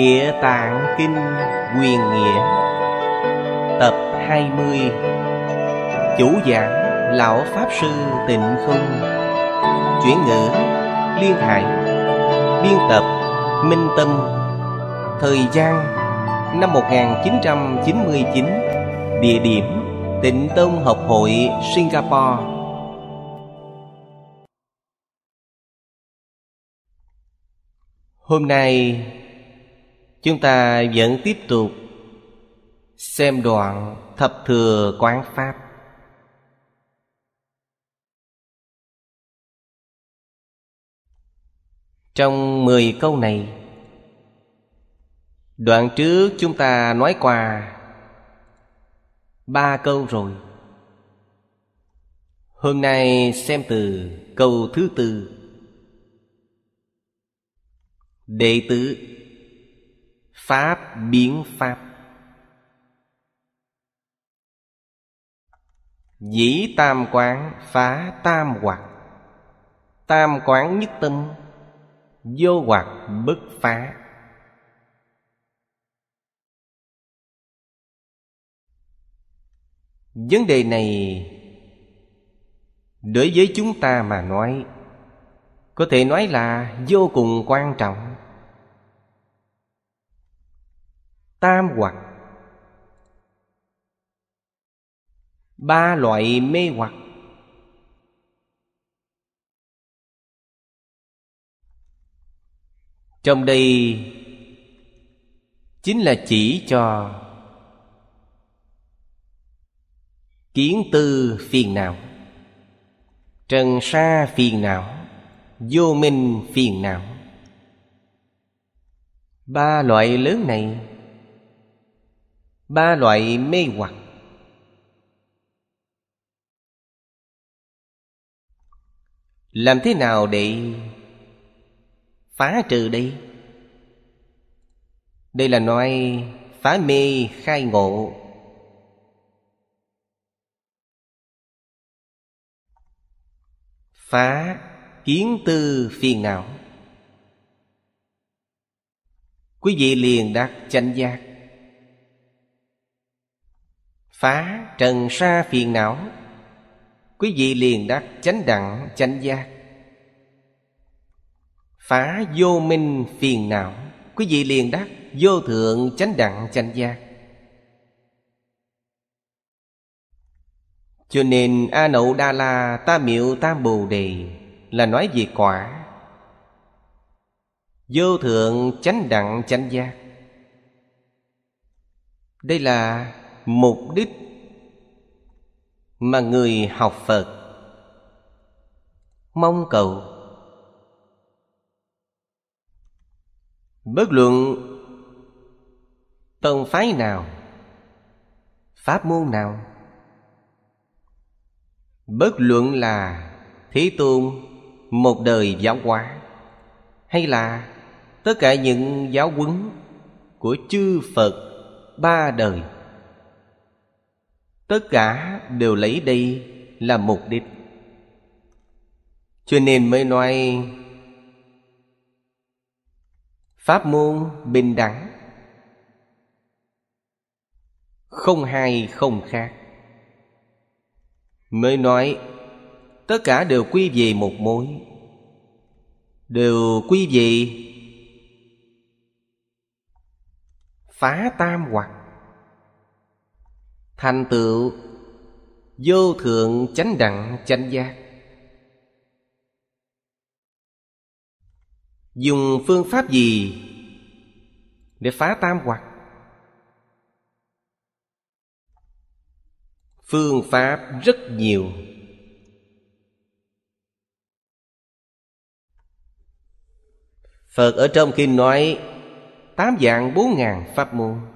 Địa Tạng Kinh Quyền Nghĩa Tập 20 Chủ giảng Lão Pháp Sư Tịnh Không Chuyển ngữ Liên Hải Biên tập Minh Tâm Thời gian năm 1999 Địa điểm Tịnh Tông Học hội Singapore Hôm nay chúng ta vẫn tiếp tục xem đoạn thập thừa quán pháp trong mười câu này đoạn trước chúng ta nói qua ba câu rồi hôm nay xem từ câu thứ tư đệ tử pháp biến pháp dĩ tam quán phá tam hoặc tam quán nhất tâm vô hoặc bất phá vấn đề này đối với chúng ta mà nói có thể nói là vô cùng quan trọng tam hoặc ba loại mê hoặc trong đây chính là chỉ cho kiến tư phiền não trần sa phiền não vô minh phiền não ba loại lớn này ba loại mê hoặc làm thế nào để phá trừ đi đây là nói phá mê khai ngộ phá kiến tư phiền não quý vị liền đạt chánh giác phá trần sa phiền não quý vị liền đắc chánh đẳng chánh giác phá vô minh phiền não quý vị liền đắc vô thượng chánh đẳng chánh giác cho nên a nậu đa la ta miệu tam bồ đề là nói về quả vô thượng chánh đẳng chánh giác đây là mục đích mà người học phật mong cầu bất luận tông phái nào pháp môn nào bất luận là thế tôn một đời giáo hóa hay là tất cả những giáo huấn của chư phật ba đời tất cả đều lấy đây là mục đích cho nên mới nói pháp môn bình đẳng không hai không khác mới nói tất cả đều quy về một mối đều quy về phá tam hoặc thành tựu vô thượng chánh đẳng chánh giác dùng phương pháp gì để phá tam hoặc phương pháp rất nhiều phật ở trong kinh nói tám dạng bốn ngàn pháp môn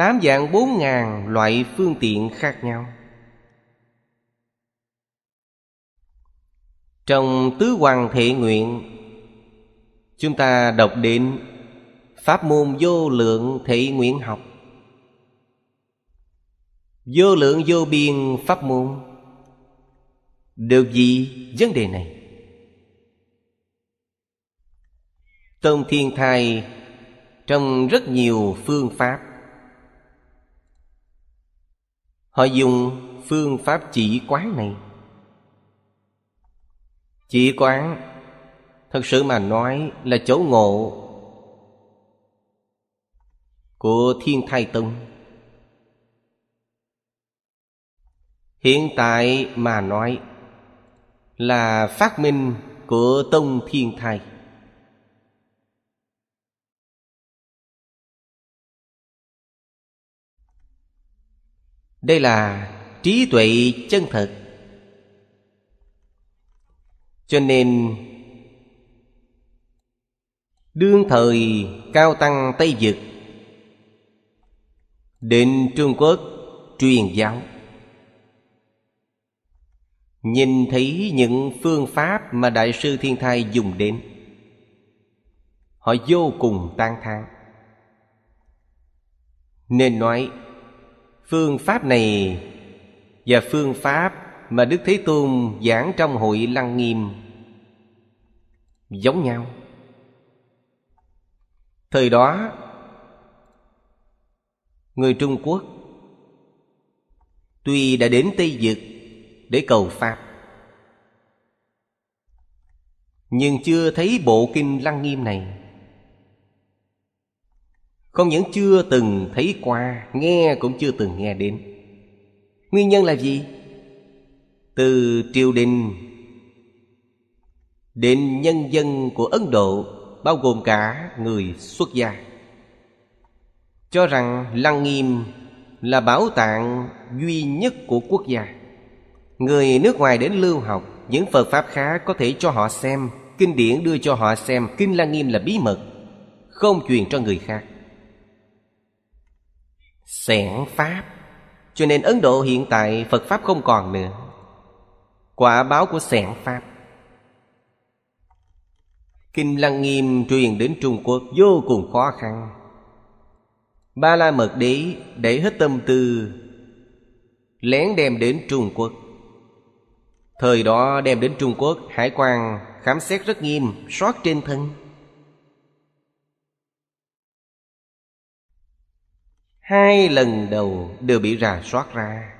tám dạng bốn ngàn loại phương tiện khác nhau trong tứ hoàng thể nguyện chúng ta đọc đến pháp môn vô lượng thể nguyện học vô lượng vô biên pháp môn được gì vấn đề này tôn thiên thai trong rất nhiều phương pháp Họ dùng phương pháp chỉ quán này Chỉ quán Thật sự mà nói là chỗ ngộ Của Thiên Thai Tông Hiện tại mà nói Là phát minh của Tông Thiên Thai đây là trí tuệ chân thật cho nên đương thời cao tăng tây dực đến trung quốc truyền giáo nhìn thấy những phương pháp mà đại sư thiên thai dùng đến họ vô cùng tan thán nên nói phương pháp này và phương pháp mà đức thế tôn giảng trong hội lăng nghiêm giống nhau thời đó người trung quốc tuy đã đến tây dực để cầu pháp nhưng chưa thấy bộ kinh lăng nghiêm này không những chưa từng thấy qua Nghe cũng chưa từng nghe đến Nguyên nhân là gì? Từ triều đình Đến nhân dân của Ấn Độ Bao gồm cả người xuất gia Cho rằng Lăng Nghiêm là bảo tàng duy nhất của quốc gia Người nước ngoài đến lưu học Những Phật Pháp khá có thể cho họ xem Kinh điển đưa cho họ xem Kinh Lăng Nghiêm là bí mật Không truyền cho người khác xẻn pháp cho nên ấn độ hiện tại phật pháp không còn nữa quả báo của xẻn pháp kinh lăng nghiêm truyền đến trung quốc vô cùng khó khăn ba la mật đế để hết tâm tư lén đem đến trung quốc thời đó đem đến trung quốc hải quan khám xét rất nghiêm soát trên thân hai lần đầu đều bị rà soát ra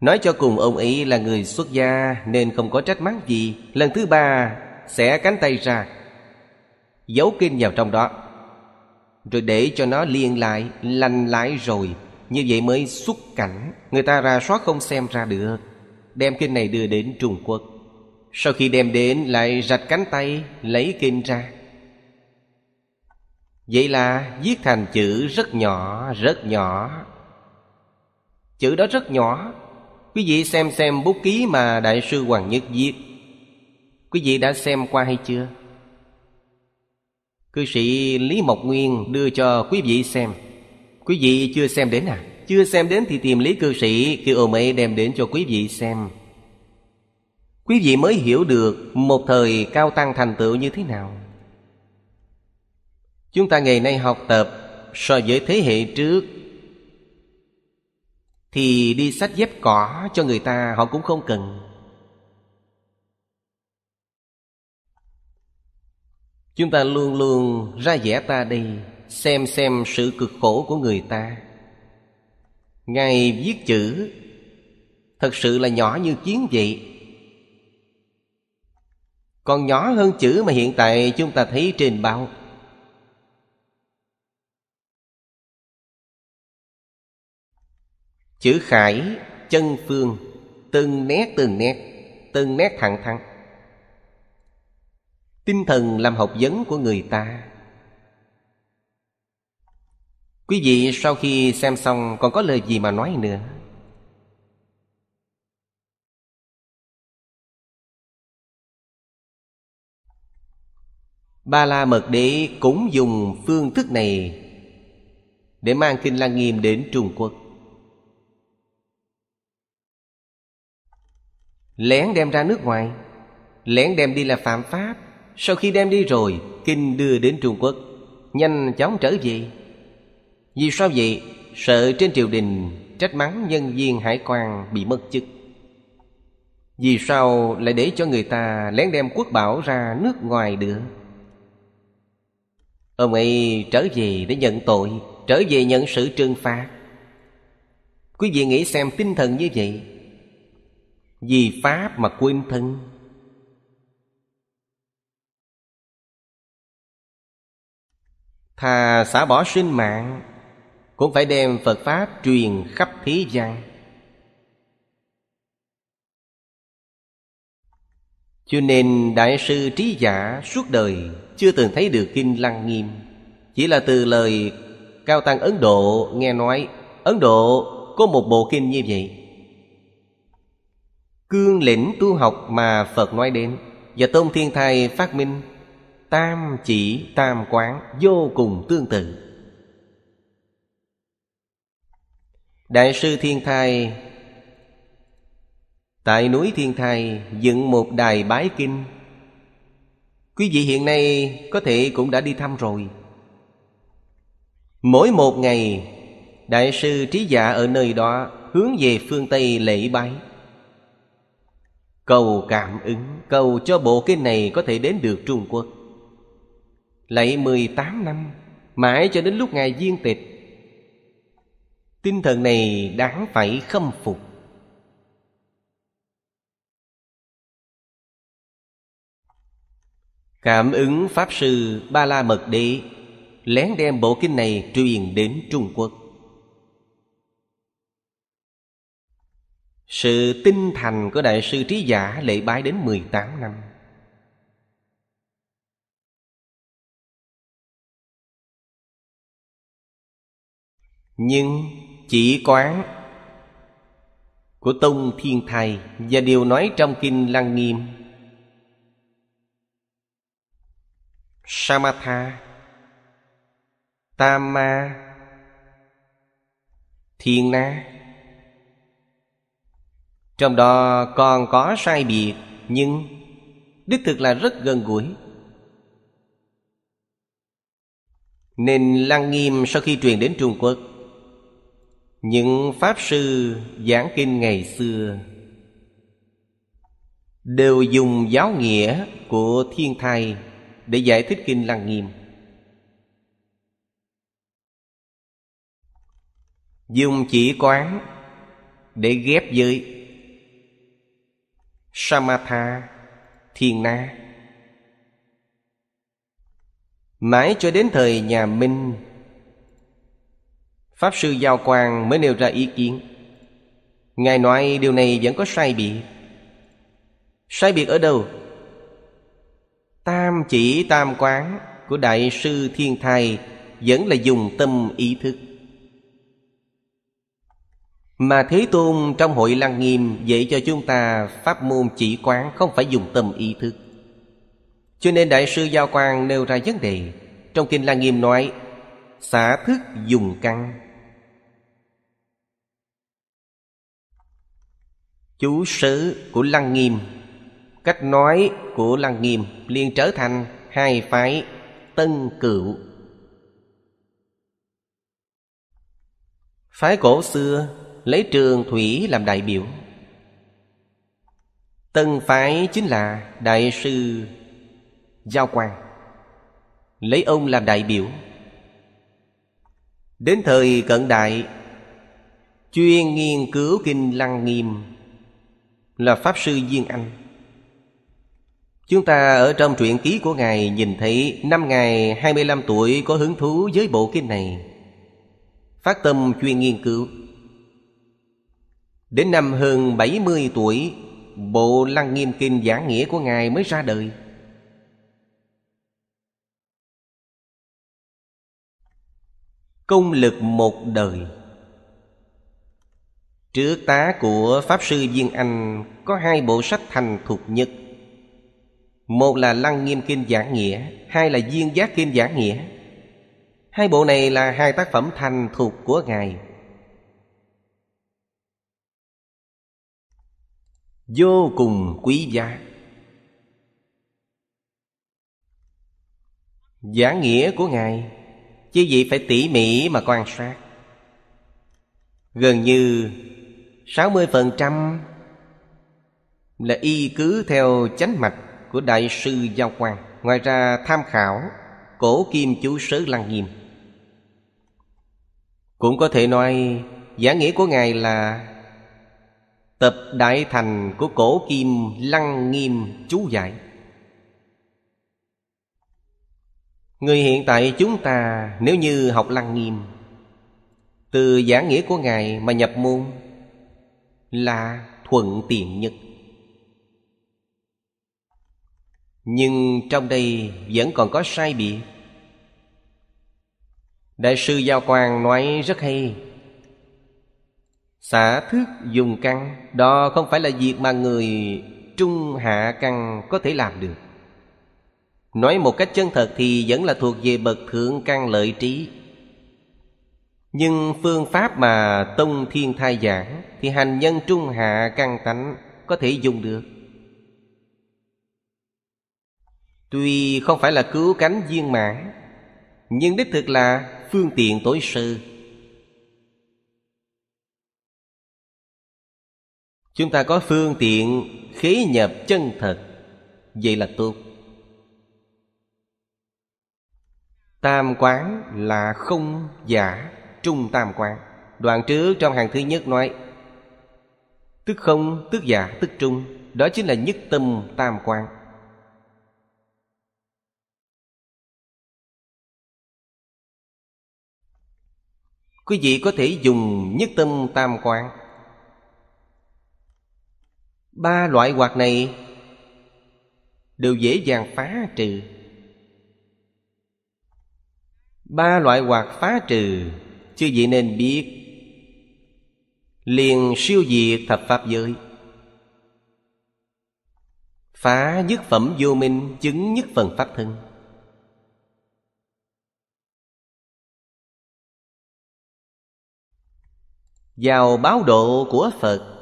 nói cho cùng ông ấy là người xuất gia nên không có trách mắng gì lần thứ ba sẽ cánh tay ra giấu kinh vào trong đó rồi để cho nó liền lại lành lại rồi như vậy mới xuất cảnh người ta ra soát không xem ra được đem kinh này đưa đến trung quốc sau khi đem đến lại rạch cánh tay lấy kinh ra vậy là viết thành chữ rất nhỏ rất nhỏ chữ đó rất nhỏ quý vị xem xem bút ký mà đại sư hoàng nhất viết quý vị đã xem qua hay chưa cư sĩ lý mộc nguyên đưa cho quý vị xem quý vị chưa xem đến à chưa xem đến thì tìm lý cư sĩ kêu ô ấy đem đến cho quý vị xem quý vị mới hiểu được một thời cao tăng thành tựu như thế nào chúng ta ngày nay học tập so với thế hệ trước thì đi sách dép cỏ cho người ta họ cũng không cần chúng ta luôn luôn ra vẻ ta đi xem xem sự cực khổ của người ta ngài viết chữ thật sự là nhỏ như kiến vậy còn nhỏ hơn chữ mà hiện tại chúng ta thấy trên báo chữ khải chân phương từng nét từng nét từng nét thẳng thắn tinh thần làm học vấn của người ta quý vị sau khi xem xong còn có lời gì mà nói nữa ba la mật đế cũng dùng phương thức này để mang kinh lăng nghiêm đến trung quốc lén đem ra nước ngoài lén đem đi là phạm pháp sau khi đem đi rồi kinh đưa đến trung quốc nhanh chóng trở về vì sao vậy sợ trên triều đình trách mắng nhân viên hải quan bị mất chức vì sao lại để cho người ta lén đem quốc bảo ra nước ngoài được ông ấy trở về để nhận tội trở về nhận sự trừng phạt quý vị nghĩ xem tinh thần như vậy vì Pháp mà quên thân Thà xả bỏ sinh mạng Cũng phải đem Phật Pháp truyền khắp thế gian Cho nên Đại sư Trí Giả suốt đời Chưa từng thấy được Kinh Lăng Nghiêm Chỉ là từ lời Cao Tăng Ấn Độ nghe nói Ấn Độ có một bộ kinh như vậy Cương lĩnh tu học mà Phật nói đến Và Tôn Thiên thầy phát minh Tam chỉ tam quán vô cùng tương tự Đại sư Thiên thầy Tại núi Thiên thầy dựng một đài bái kinh Quý vị hiện nay có thể cũng đã đi thăm rồi Mỗi một ngày Đại sư Trí giả ở nơi đó hướng về phương Tây lễ bái Cầu cảm ứng Cầu cho bộ kinh này có thể đến được Trung Quốc Lại tám năm Mãi cho đến lúc Ngài viên tịch Tinh thần này đáng phải khâm phục Cảm ứng Pháp Sư Ba La Mật Đế Lén đem bộ kinh này truyền đến Trung Quốc Sự tinh thành của Đại sư Trí Giả lệ bái đến 18 năm Nhưng chỉ quán của Tông Thiên Thầy Và điều nói trong Kinh Lăng Nghiêm Samatha Tama Thiên Na trong đó còn có sai biệt nhưng đích thực là rất gần gũi nên lăng nghiêm sau khi truyền đến trung quốc những pháp sư giảng kinh ngày xưa đều dùng giáo nghĩa của thiên thai để giải thích kinh lăng nghiêm dùng chỉ quán để ghép giới Samatha Thiên Na Mãi cho đến thời nhà Minh Pháp sư Giao Quang mới nêu ra ý kiến Ngài nói điều này vẫn có sai biệt Sai biệt ở đâu? Tam chỉ tam quán của Đại sư Thiên thầy Vẫn là dùng tâm ý thức mà Thế Tôn trong hội Lăng Nghiêm dạy cho chúng ta pháp môn chỉ quán không phải dùng tâm ý thức. Cho nên Đại sư Giao Quang nêu ra vấn đề. Trong Kinh Lăng Nghiêm nói, xả thức dùng căn. Chú sứ của Lăng Nghiêm, cách nói của Lăng Nghiêm liền trở thành hai phái tân cựu. Phái cổ xưa Lấy trường thủy làm đại biểu Tân phái chính là Đại sư Giao quan Lấy ông làm đại biểu Đến thời cận đại Chuyên nghiên cứu kinh lăng nghiêm Là Pháp sư Duyên Anh Chúng ta ở trong truyện ký của Ngài Nhìn thấy năm Ngài 25 tuổi có hứng thú với bộ kinh này Phát tâm chuyên nghiên cứu Đến năm hơn 70 tuổi Bộ Lăng Nghiêm Kinh giảng nghĩa của Ngài mới ra đời Công lực một đời Trước tá của Pháp Sư Viên Anh Có hai bộ sách thành thuộc nhất Một là Lăng Nghiêm Kinh Giảng Nghĩa Hai là Duyên Giác Kinh Giảng Nghĩa Hai bộ này là hai tác phẩm thành thuộc của Ngài vô cùng quý giá giả nghĩa của ngài chứ gì phải tỉ mỉ mà quan sát gần như 60% là y cứ theo chánh mạch của đại sư Giao Quang. Ngoài ra tham khảo cổ kim chú sớ lăng nghiêm. Cũng có thể nói giả nghĩa của Ngài là Tập Đại Thành của Cổ Kim Lăng Nghiêm chú giải Người hiện tại chúng ta nếu như học Lăng Nghiêm Từ giảng nghĩa của Ngài mà nhập môn Là thuận tiện nhất Nhưng trong đây vẫn còn có sai biệt Đại sư Giao Quang nói rất hay Xả thức dùng căn Đó không phải là việc mà người trung hạ căn có thể làm được Nói một cách chân thật thì vẫn là thuộc về bậc thượng căn lợi trí Nhưng phương pháp mà Tông Thiên Thai giảng Thì hành nhân trung hạ căn tánh có thể dùng được Tuy không phải là cứu cánh viên mãn Nhưng đích thực là phương tiện tối sư chúng ta có phương tiện khí nhập chân thật vậy là tốt tam quán là không giả trung tam quán đoạn trước trong hàng thứ nhất nói tức không tức giả tức trung đó chính là nhất tâm tam quán quý vị có thể dùng nhất tâm tam quán ba loại hoạt này đều dễ dàng phá trừ ba loại hoạt phá trừ chưa vị nên biết liền siêu diệt thập pháp giới phá nhất phẩm vô minh chứng nhất phần pháp thân vào báo độ của phật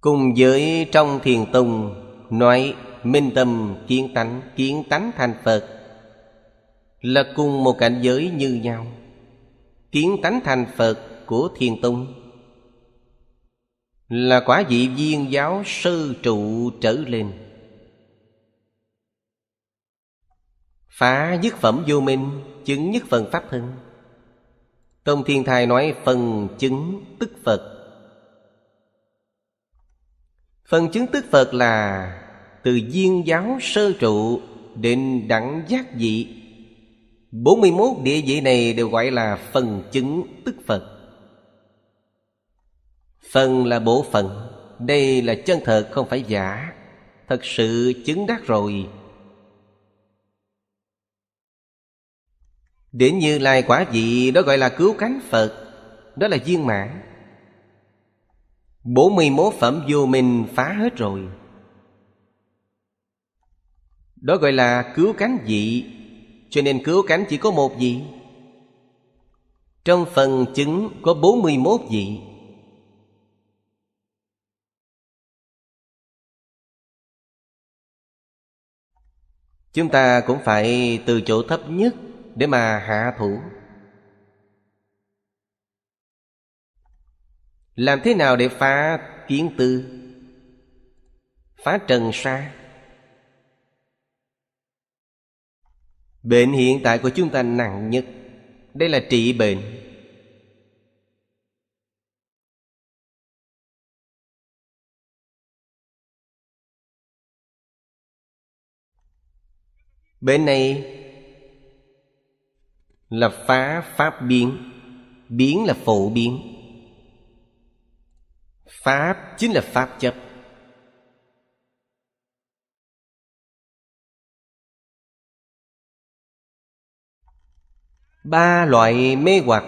Cùng với trong thiền tùng Nói minh tâm kiến tánh Kiến tánh thành Phật Là cùng một cảnh giới như nhau Kiến tánh thành Phật của thiền tùng Là quả vị viên giáo sư trụ trở lên Phá nhất phẩm vô minh Chứng nhất phần pháp thân Tông Thiên Thai nói phần chứng tức Phật phần chứng tức phật là từ viên giáo sơ trụ định đẳng giác dị 41 địa vị này đều gọi là phần chứng tức Phật Phần là bộ phận Đây là chân thật không phải giả Thật sự chứng đắc rồi Đến như lai quả vị đó gọi là cứu cánh Phật Đó là viên mãn 41 phẩm vô minh phá hết rồi Đó gọi là cứu cánh dị Cho nên cứu cánh chỉ có một vị Trong phần chứng có 41 vị Chúng ta cũng phải từ chỗ thấp nhất Để mà hạ thủ Làm thế nào để phá kiến tư Phá trần sa Bệnh hiện tại của chúng ta nặng nhất Đây là trị bệnh Bệnh này là phá pháp biến Biến là phổ biến pháp chính là pháp chấp ba loại mê hoặc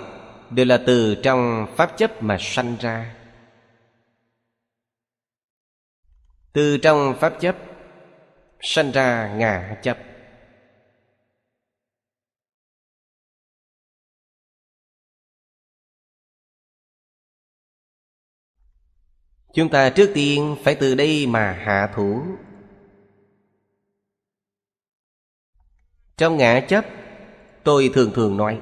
đều là từ trong pháp chấp mà sanh ra từ trong pháp chấp sanh ra ngã chấp Chúng ta trước tiên phải từ đây mà hạ thủ Trong ngã chấp Tôi thường thường nói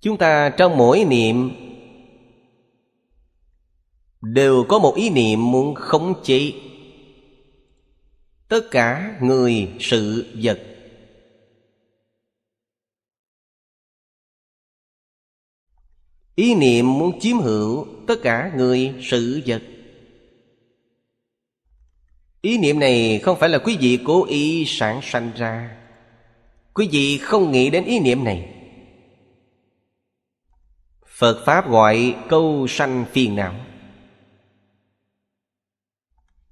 Chúng ta trong mỗi niệm Đều có một ý niệm muốn khống chế Tất cả người, sự, vật ý niệm muốn chiếm hữu tất cả người sự vật ý niệm này không phải là quý vị cố ý sản sanh ra quý vị không nghĩ đến ý niệm này phật pháp gọi câu sanh phiền não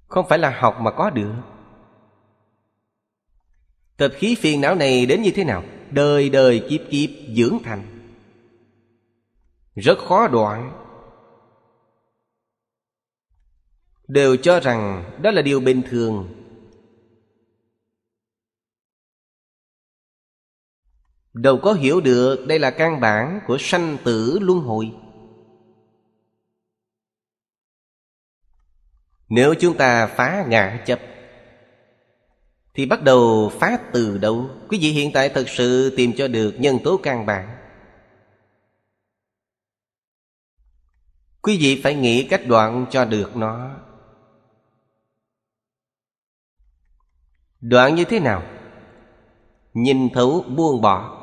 không phải là học mà có được tập khí phiền não này đến như thế nào đời đời kiếp kiếp dưỡng thành rất khó đoạn đều cho rằng đó là điều bình thường đâu có hiểu được đây là căn bản của sanh tử luân hồi nếu chúng ta phá ngã chấp thì bắt đầu phá từ đâu quý vị hiện tại thật sự tìm cho được nhân tố căn bản quý vị phải nghĩ cách đoạn cho được nó đoạn như thế nào nhìn thấu buông bỏ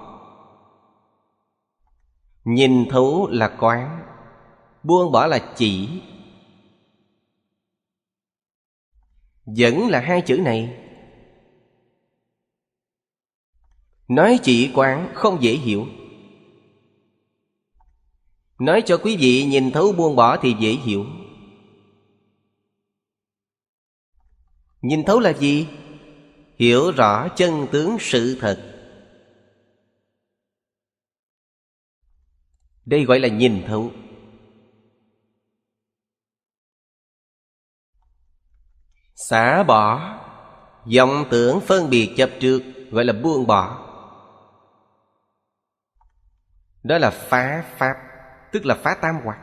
nhìn thấu là quán buông bỏ là chỉ vẫn là hai chữ này nói chỉ quán không dễ hiểu Nói cho quý vị nhìn thấu buông bỏ thì dễ hiểu Nhìn thấu là gì? Hiểu rõ chân tướng sự thật Đây gọi là nhìn thấu Xả bỏ vọng tưởng phân biệt chấp trước Gọi là buông bỏ Đó là phá pháp tức là phá tam hoặc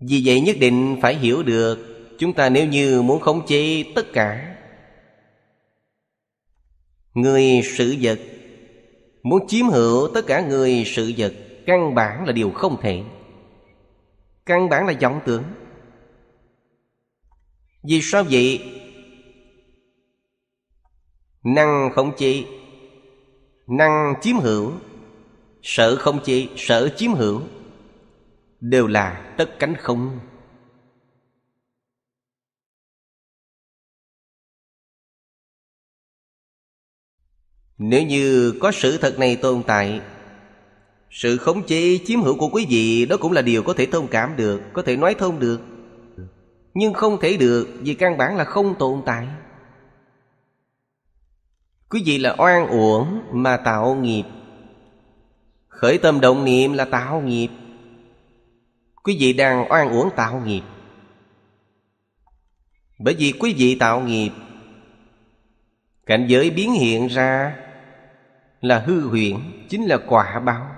vì vậy nhất định phải hiểu được chúng ta nếu như muốn khống chế tất cả người sự vật muốn chiếm hữu tất cả người sự vật căn bản là điều không thể căn bản là vọng tưởng vì sao vậy năng khống chế năng chiếm hữu sở không chi sở chiếm hữu đều là tất cánh không nếu như có sự thật này tồn tại sự khống chế chiếm hữu của quý vị đó cũng là điều có thể thông cảm được có thể nói thông được nhưng không thể được vì căn bản là không tồn tại quý vị là oan uổng mà tạo nghiệp khởi tâm động niệm là tạo nghiệp quý vị đang oan uổng tạo nghiệp bởi vì quý vị tạo nghiệp cảnh giới biến hiện ra là hư huyễn chính là quả báo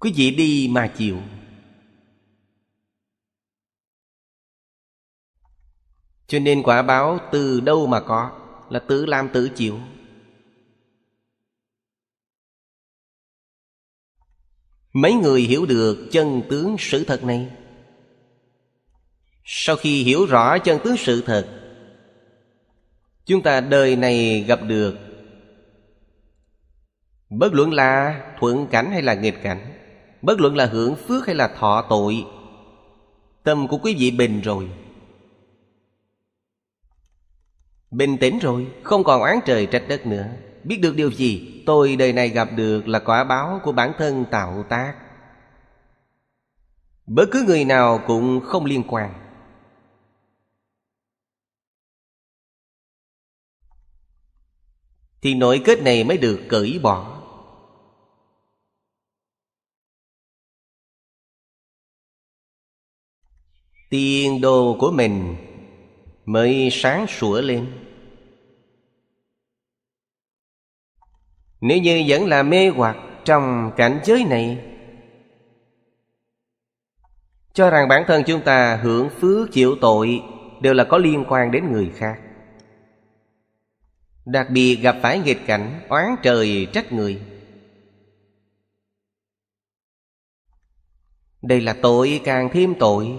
quý vị đi mà chịu cho nên quả báo từ đâu mà có là tự làm tự chịu mấy người hiểu được chân tướng sự thật này sau khi hiểu rõ chân tướng sự thật chúng ta đời này gặp được bất luận là thuận cảnh hay là nghịch cảnh bất luận là hưởng phước hay là thọ tội tâm của quý vị bình rồi Bình tĩnh rồi Không còn oán trời trách đất nữa Biết được điều gì Tôi đời này gặp được là quả báo của bản thân tạo tác Bất cứ người nào cũng không liên quan Thì nội kết này mới được cởi bỏ Tiền đồ của mình mới sáng sủa lên nếu như vẫn là mê hoặc trong cảnh giới này cho rằng bản thân chúng ta hưởng phước chịu tội đều là có liên quan đến người khác đặc biệt gặp phải nghịch cảnh oán trời trách người đây là tội càng thêm tội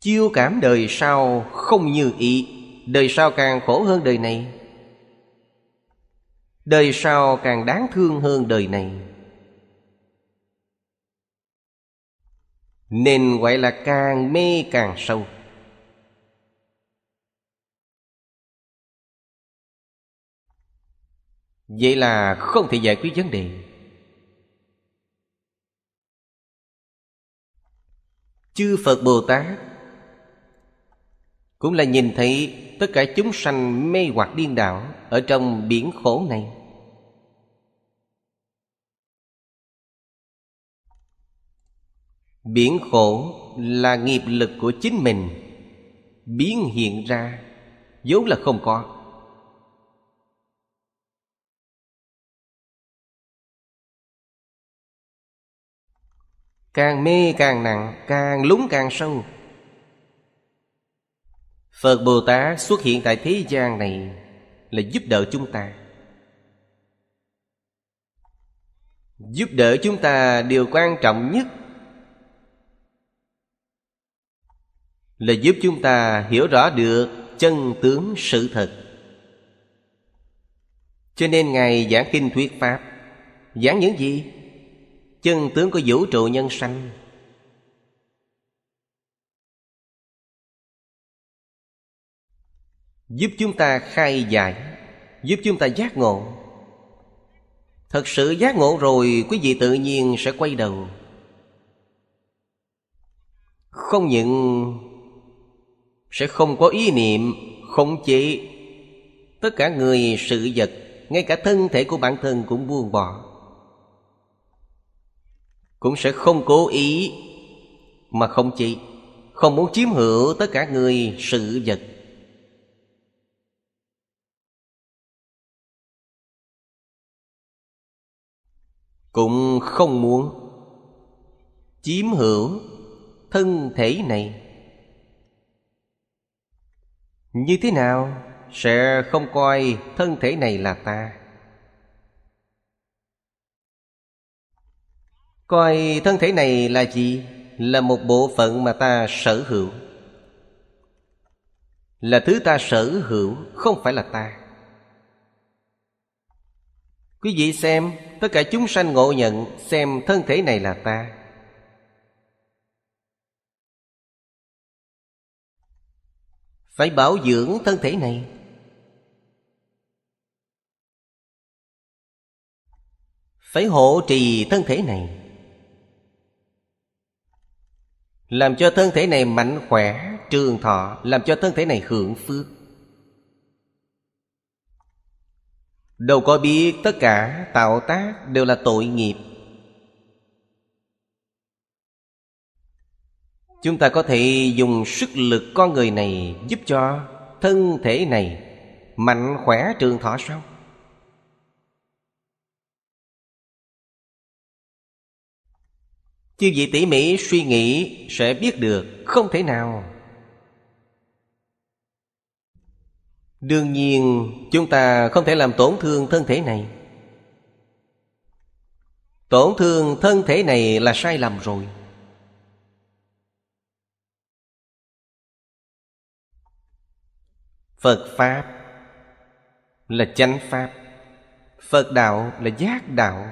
Chiêu cảm đời sau không như ý Đời sau càng khổ hơn đời này Đời sau càng đáng thương hơn đời này Nên gọi là càng mê càng sâu Vậy là không thể giải quyết vấn đề Chư Phật Bồ Tát cũng là nhìn thấy tất cả chúng sanh mê hoặc điên đảo ở trong biển khổ này biển khổ là nghiệp lực của chính mình biến hiện ra vốn là không có càng mê càng nặng càng lúng càng sâu Phật Bồ Tát xuất hiện tại thế gian này Là giúp đỡ chúng ta Giúp đỡ chúng ta điều quan trọng nhất Là giúp chúng ta hiểu rõ được chân tướng sự thật Cho nên Ngài giảng kinh thuyết Pháp Giảng những gì? Chân tướng của vũ trụ nhân sanh giúp chúng ta khai giải giúp chúng ta giác ngộ thật sự giác ngộ rồi quý vị tự nhiên sẽ quay đầu không những sẽ không có ý niệm không chế tất cả người sự vật ngay cả thân thể của bản thân cũng buông bỏ cũng sẽ không cố ý mà không chỉ không muốn chiếm hữu tất cả người sự vật cũng không muốn chiếm hữu thân thể này như thế nào sẽ không coi thân thể này là ta coi thân thể này là gì là một bộ phận mà ta sở hữu là thứ ta sở hữu không phải là ta Quý vị xem Tất cả chúng sanh ngộ nhận Xem thân thể này là ta Phải bảo dưỡng thân thể này Phải hộ trì thân thể này Làm cho thân thể này mạnh khỏe Trường thọ Làm cho thân thể này hưởng phước Đâu có biết tất cả tạo tác đều là tội nghiệp Chúng ta có thể dùng sức lực con người này Giúp cho thân thể này Mạnh khỏe trường thọ sao Chư vị tỉ mỉ suy nghĩ sẽ biết được Không thể nào đương nhiên chúng ta không thể làm tổn thương thân thể này tổn thương thân thể này là sai lầm rồi phật pháp là chánh pháp phật đạo là giác đạo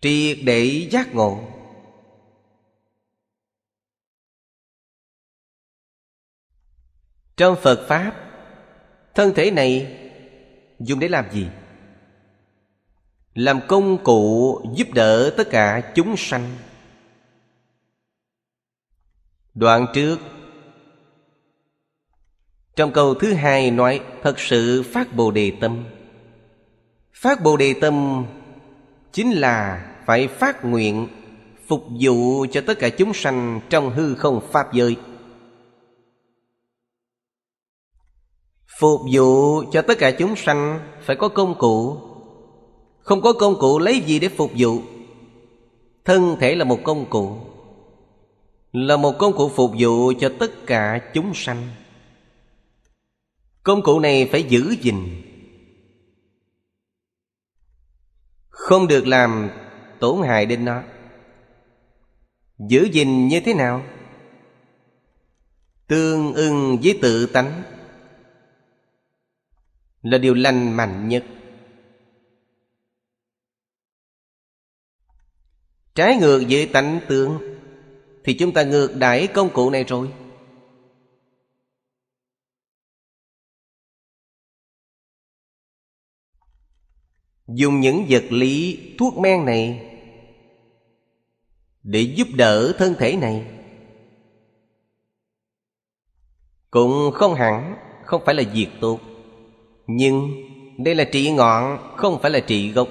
triệt để giác ngộ trong phật pháp thân thể này dùng để làm gì làm công cụ giúp đỡ tất cả chúng sanh đoạn trước trong câu thứ hai nói thật sự phát bồ đề tâm phát bồ đề tâm chính là phải phát nguyện phục vụ cho tất cả chúng sanh trong hư không pháp giới Phục vụ cho tất cả chúng sanh phải có công cụ Không có công cụ lấy gì để phục vụ Thân thể là một công cụ Là một công cụ phục vụ cho tất cả chúng sanh Công cụ này phải giữ gìn Không được làm tổn hại đến nó Giữ gìn như thế nào? Tương ưng với tự tánh là điều lành mạnh nhất trái ngược với tánh tướng thì chúng ta ngược đãi công cụ này rồi dùng những vật lý thuốc men này để giúp đỡ thân thể này cũng không hẳn không phải là việc tốt nhưng đây là trị ngọn không phải là trị gốc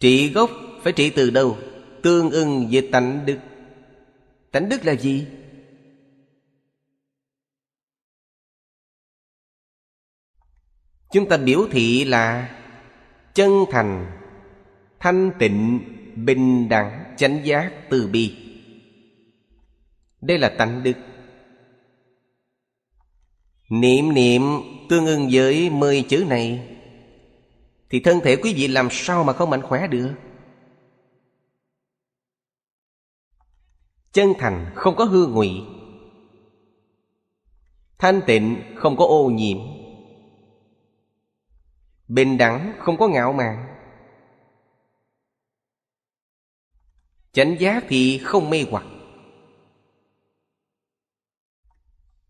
trị gốc phải trị từ đâu tương ưng với tánh đức tánh đức là gì chúng ta biểu thị là chân thành thanh tịnh bình đẳng chánh giác từ bi đây là tánh đức Niệm niệm tương ưng với mười chữ này Thì thân thể quý vị làm sao mà không mạnh khỏe được Chân thành không có hư ngụy Thanh tịnh không có ô nhiễm Bình đẳng không có ngạo mạn Chánh giác thì không mê hoặc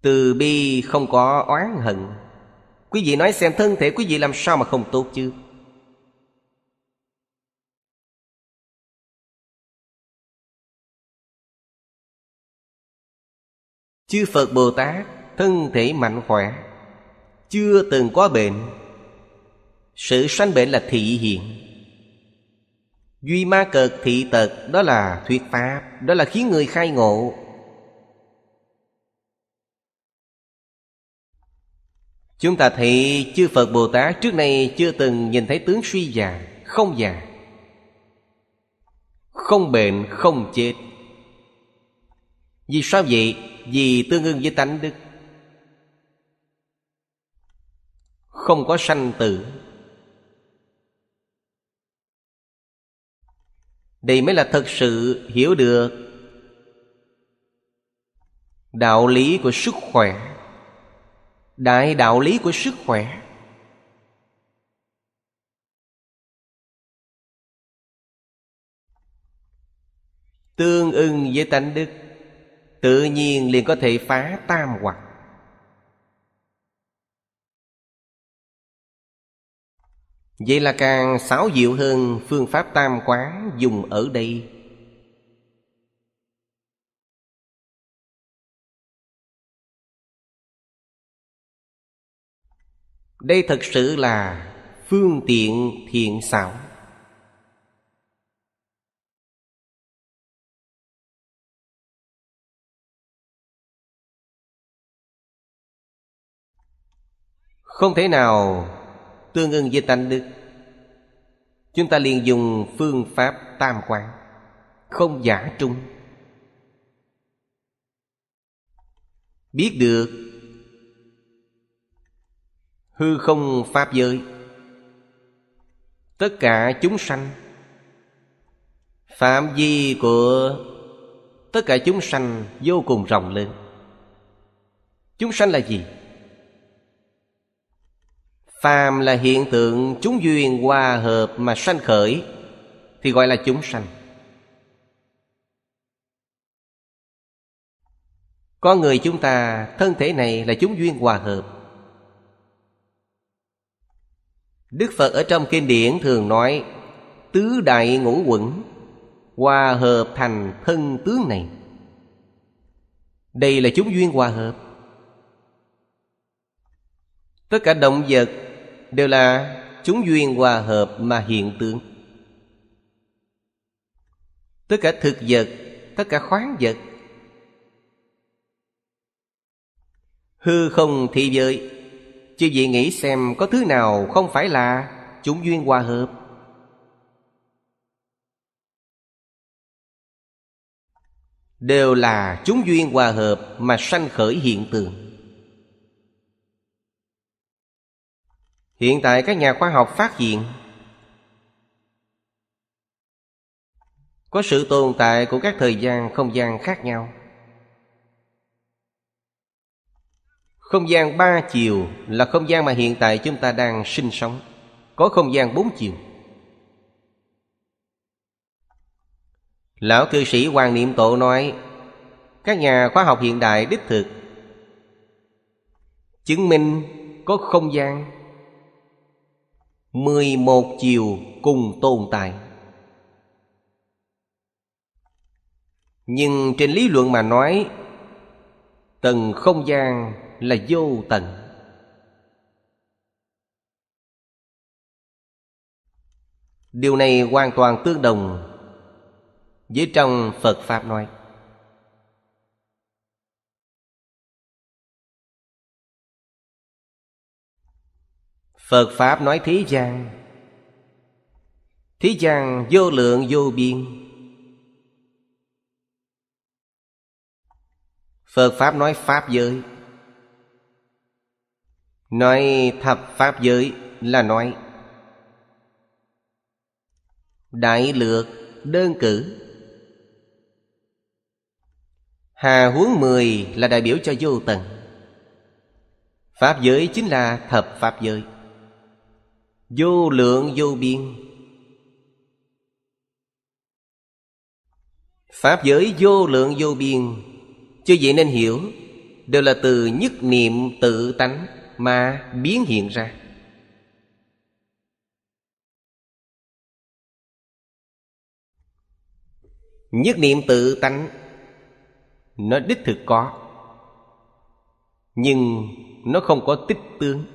Từ bi không có oán hận Quý vị nói xem thân thể quý vị làm sao mà không tốt chứ Chư Phật Bồ Tát thân thể mạnh khỏe Chưa từng có bệnh Sự sanh bệnh là thị hiện Duy ma cực thị tật đó là thuyết pháp Đó là khiến người khai ngộ Chúng ta thấy chư Phật Bồ Tát trước nay chưa từng nhìn thấy tướng suy già, không già Không bệnh, không chết Vì sao vậy? Vì tương ưng với tánh đức Không có sanh tử Đây mới là thật sự hiểu được Đạo lý của sức khỏe đại đạo lý của sức khỏe tương ưng với tánh đức tự nhiên liền có thể phá tam hoặc vậy là càng xáo diệu hơn phương pháp tam quán dùng ở đây đây thật sự là phương tiện thiện xảo không thể nào tương ưng với tánh đức chúng ta liền dùng phương pháp tam quan không giả trung biết được hư không pháp giới tất cả chúng sanh phạm vi của tất cả chúng sanh vô cùng rộng lớn chúng sanh là gì phàm là hiện tượng chúng duyên hòa hợp mà sanh khởi thì gọi là chúng sanh con người chúng ta thân thể này là chúng duyên hòa hợp Đức Phật ở trong kinh điển thường nói Tứ đại ngũ quẩn Hòa hợp thành thân tướng này Đây là chúng duyên hòa hợp Tất cả động vật đều là chúng duyên hòa hợp mà hiện tượng Tất cả thực vật, tất cả khoáng vật Hư không thị giới Chư vị nghĩ xem có thứ nào không phải là Chúng duyên hòa hợp Đều là chúng duyên hòa hợp mà sanh khởi hiện tượng Hiện tại các nhà khoa học phát hiện Có sự tồn tại của các thời gian không gian khác nhau Không gian ba chiều là không gian mà hiện tại chúng ta đang sinh sống Có không gian bốn chiều Lão cư sĩ Hoàng Niệm tổ nói Các nhà khoa học hiện đại đích thực Chứng minh có không gian 11 chiều cùng tồn tại Nhưng trên lý luận mà nói Tầng không gian là vô tận điều này hoàn toàn tương đồng với trong phật pháp nói phật pháp nói thế gian thế gian vô lượng vô biên Phật Pháp nói Pháp giới nói thập pháp giới là nói đại lược đơn cử hà huống mười là đại biểu cho vô tận pháp giới chính là thập pháp giới vô lượng vô biên pháp giới vô lượng vô biên chứ vậy nên hiểu đều là từ nhất niệm tự tánh mà biến hiện ra nhất niệm tự tánh nó đích thực có nhưng nó không có tích tướng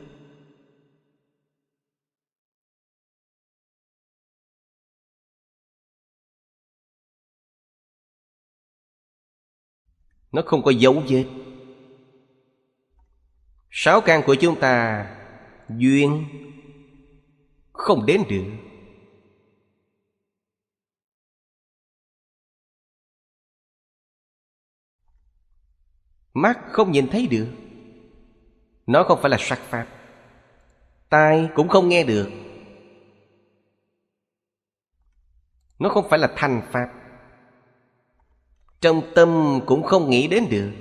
nó không có dấu vết Sáu căn của chúng ta Duyên Không đến được Mắt không nhìn thấy được Nó không phải là sắc pháp Tai cũng không nghe được Nó không phải là thành pháp Trong tâm cũng không nghĩ đến được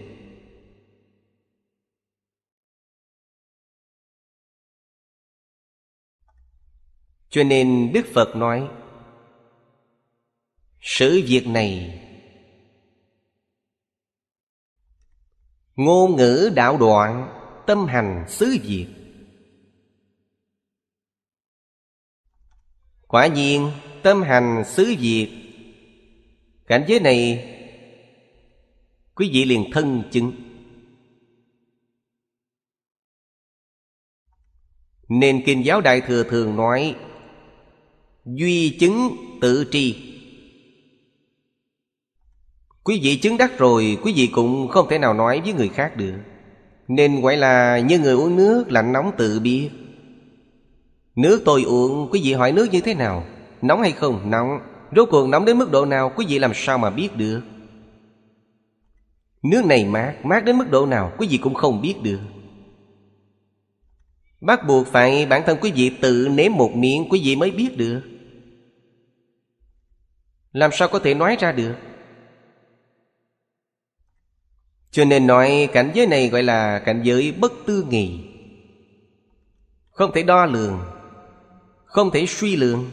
Cho nên Đức Phật nói Sự việc này Ngôn ngữ đạo đoạn Tâm hành xứ việc Quả nhiên tâm hành xứ việc Cảnh giới này Quý vị liền thân chứng Nên Kinh giáo Đại Thừa thường nói duy chứng tự tri Quý vị chứng đắc rồi Quý vị cũng không thể nào nói với người khác được Nên gọi là như người uống nước lạnh nóng tự biết Nước tôi uống Quý vị hỏi nước như thế nào Nóng hay không nóng Rốt cuộc nóng đến mức độ nào Quý vị làm sao mà biết được Nước này mát Mát đến mức độ nào Quý vị cũng không biết được Bắt buộc phải bản thân quý vị tự nếm một miệng Quý vị mới biết được làm sao có thể nói ra được cho nên nói cảnh giới này gọi là cảnh giới bất tư nghị không thể đo lường không thể suy lượng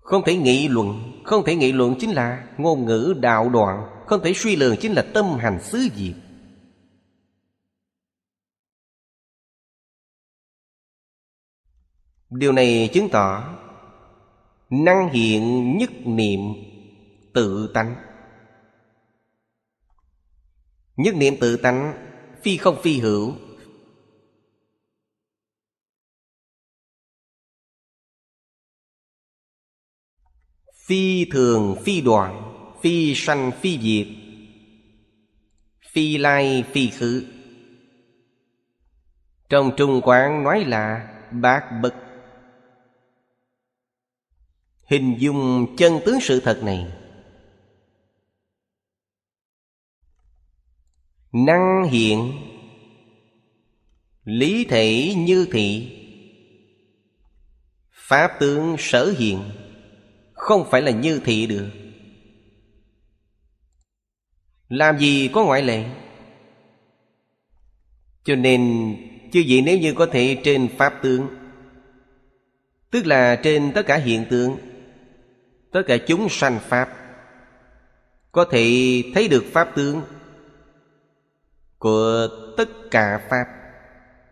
không thể nghị luận không thể nghị luận chính là ngôn ngữ đạo đoạn không thể suy lường chính là tâm hành xứ diệt điều này chứng tỏ năng hiện nhất niệm tự tánh nhất niệm tự tánh phi không phi hữu phi thường phi đoạn phi sanh phi diệt phi lai phi khứ trong trung quán nói là bát bất hình dung chân tướng sự thật này năng hiện lý thể như thị pháp tướng sở hiện không phải là như thị được làm gì có ngoại lệ cho nên chư vị nếu như có thể trên pháp tướng tức là trên tất cả hiện tượng tất cả chúng sanh pháp có thể thấy được pháp tướng của tất cả pháp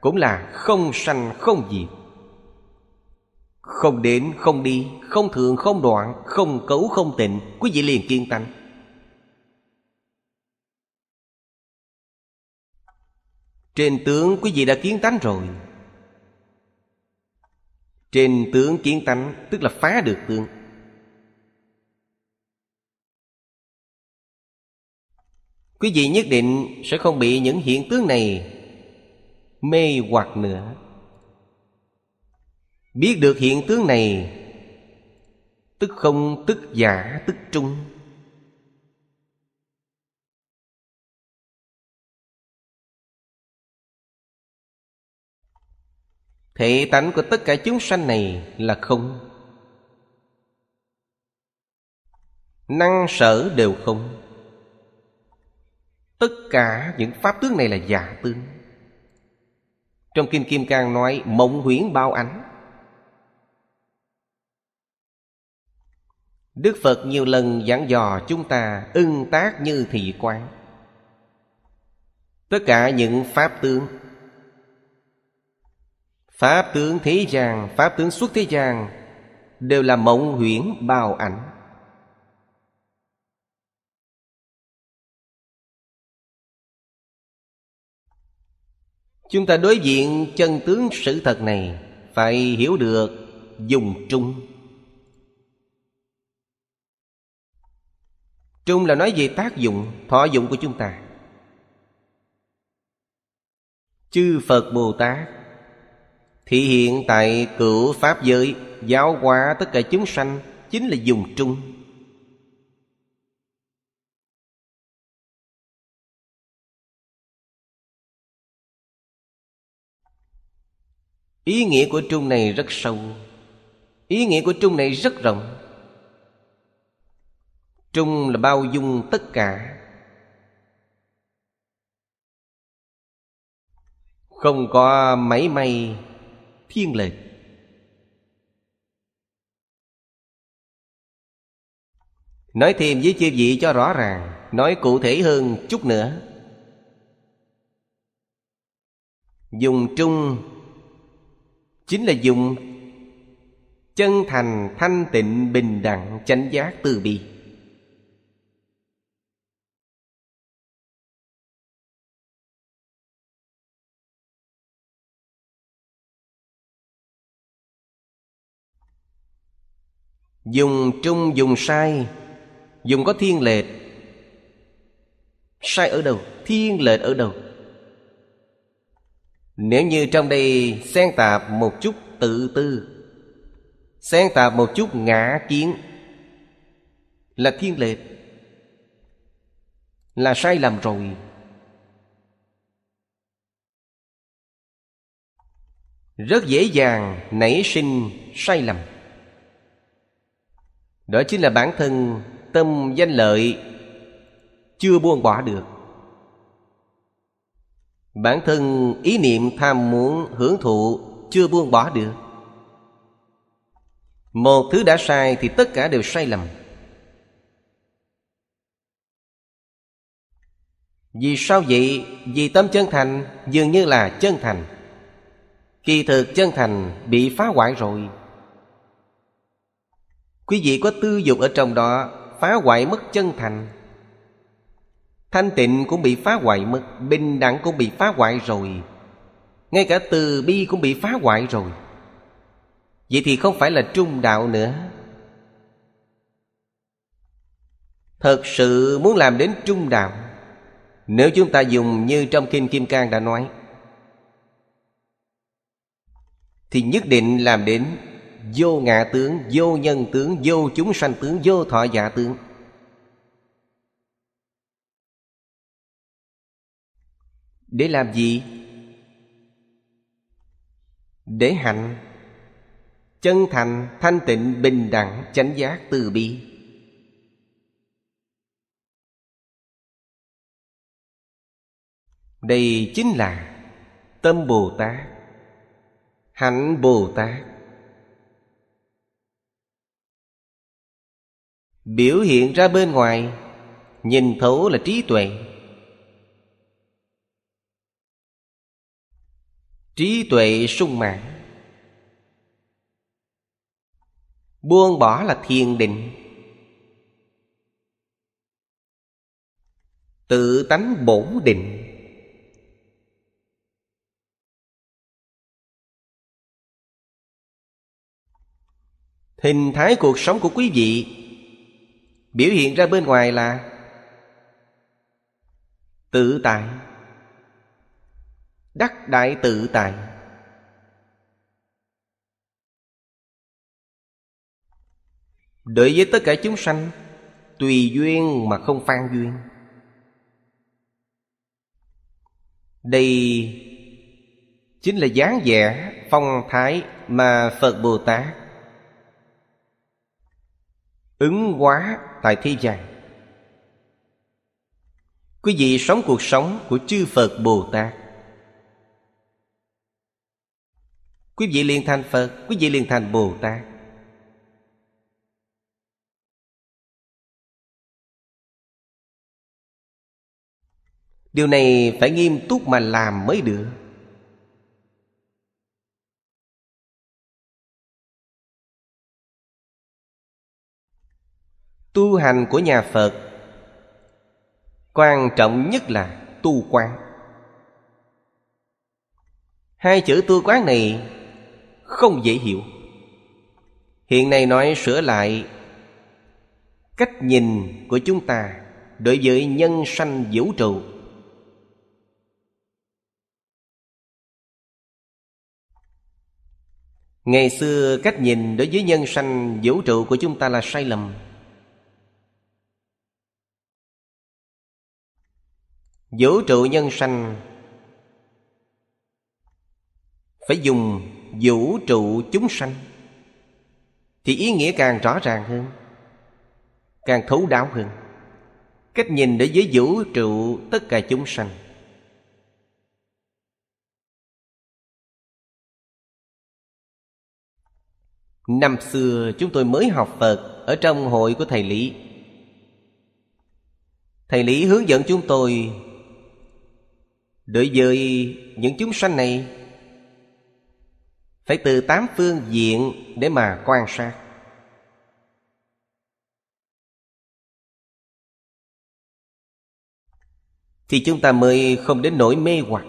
cũng là không sanh không diệt không đến không đi không thượng không đoạn không cấu không tịnh quý vị liền kiên tánh trên tướng quý vị đã kiến tánh rồi trên tướng kiến tánh tức là phá được tướng quý vị nhất định sẽ không bị những hiện tướng này mê hoặc nữa biết được hiện tướng này tức không tức giả tức trung thể tánh của tất cả chúng sanh này là không năng sở đều không tất cả những pháp tướng này là giả tướng trong kinh kim cang nói mộng huyễn bao ánh đức phật nhiều lần giảng dò chúng ta ưng tác như thị quan tất cả những pháp tướng pháp tướng thế gian pháp tướng xuất thế gian đều là mộng huyễn bao ảnh Chúng ta đối diện chân tướng sự thật này Phải hiểu được dùng trung Trung là nói về tác dụng, thọ dụng của chúng ta Chư Phật Bồ Tát Thị hiện tại cửu Pháp giới Giáo hóa tất cả chúng sanh Chính là dùng trung ý nghĩa của trung này rất sâu ý nghĩa của trung này rất rộng trung là bao dung tất cả không có máy may thiên lệch nói thêm với chư vị cho rõ ràng nói cụ thể hơn chút nữa dùng trung chính là dùng chân thành thanh tịnh bình đẳng chánh giác từ bi dùng trung dùng sai dùng có thiên lệch sai ở đâu thiên lệch ở đâu nếu như trong đây xen tạp một chút tự tư Xen tạp một chút ngã kiến Là thiên lệch Là sai lầm rồi Rất dễ dàng nảy sinh sai lầm Đó chính là bản thân tâm danh lợi Chưa buông bỏ được bản thân ý niệm tham muốn hưởng thụ chưa buông bỏ được một thứ đã sai thì tất cả đều sai lầm vì sao vậy vì tâm chân thành dường như là chân thành kỳ thực chân thành bị phá hoại rồi quý vị có tư dục ở trong đó phá hoại mất chân thành Thanh tịnh cũng bị phá hoại mất Bình đẳng cũng bị phá hoại rồi Ngay cả từ bi cũng bị phá hoại rồi Vậy thì không phải là trung đạo nữa Thật sự muốn làm đến trung đạo Nếu chúng ta dùng như trong Kinh Kim Cang đã nói Thì nhất định làm đến Vô ngã tướng, vô nhân tướng, vô chúng sanh tướng, vô thọ giả tướng Để làm gì? Để hạnh Chân thành, thanh tịnh, bình đẳng, chánh giác, từ bi Đây chính là tâm Bồ Tát Hạnh Bồ Tát Biểu hiện ra bên ngoài Nhìn thấu là trí tuệ trí tuệ sung mãn buông bỏ là thiền định tự tánh bổn định hình thái cuộc sống của quý vị biểu hiện ra bên ngoài là tự tại đắc đại tự tại đối với tất cả chúng sanh tùy duyên mà không phan duyên đây chính là dáng vẻ phong thái mà phật bồ tát ứng hóa tại thế gian quý vị sống cuộc sống của chư phật bồ tát quý vị liền thành phật quý vị liền thành bồ tát điều này phải nghiêm túc mà làm mới được tu hành của nhà phật quan trọng nhất là tu quán hai chữ tu quán này không dễ hiểu hiện nay nói sửa lại cách nhìn của chúng ta đối với nhân sanh vũ trụ ngày xưa cách nhìn đối với nhân sanh vũ trụ của chúng ta là sai lầm vũ trụ nhân sanh phải dùng vũ trụ chúng sanh thì ý nghĩa càng rõ ràng hơn càng thấu đáo hơn cách nhìn đối với vũ trụ tất cả chúng sanh năm xưa chúng tôi mới học phật ở trong hội của thầy lý thầy lý hướng dẫn chúng tôi đối với những chúng sanh này phải từ tám phương diện để mà quan sát thì chúng ta mới không đến nỗi mê hoặc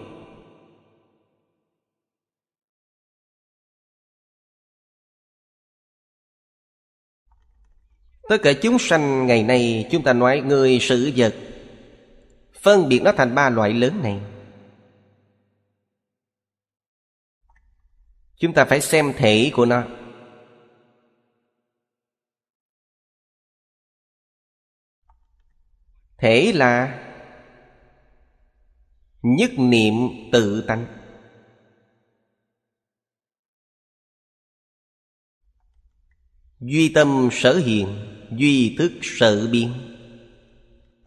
tất cả chúng sanh ngày nay chúng ta nói người sự vật phân biệt nó thành ba loại lớn này chúng ta phải xem thể của nó thể là nhất niệm tự tánh duy tâm sở hiện duy thức sở biến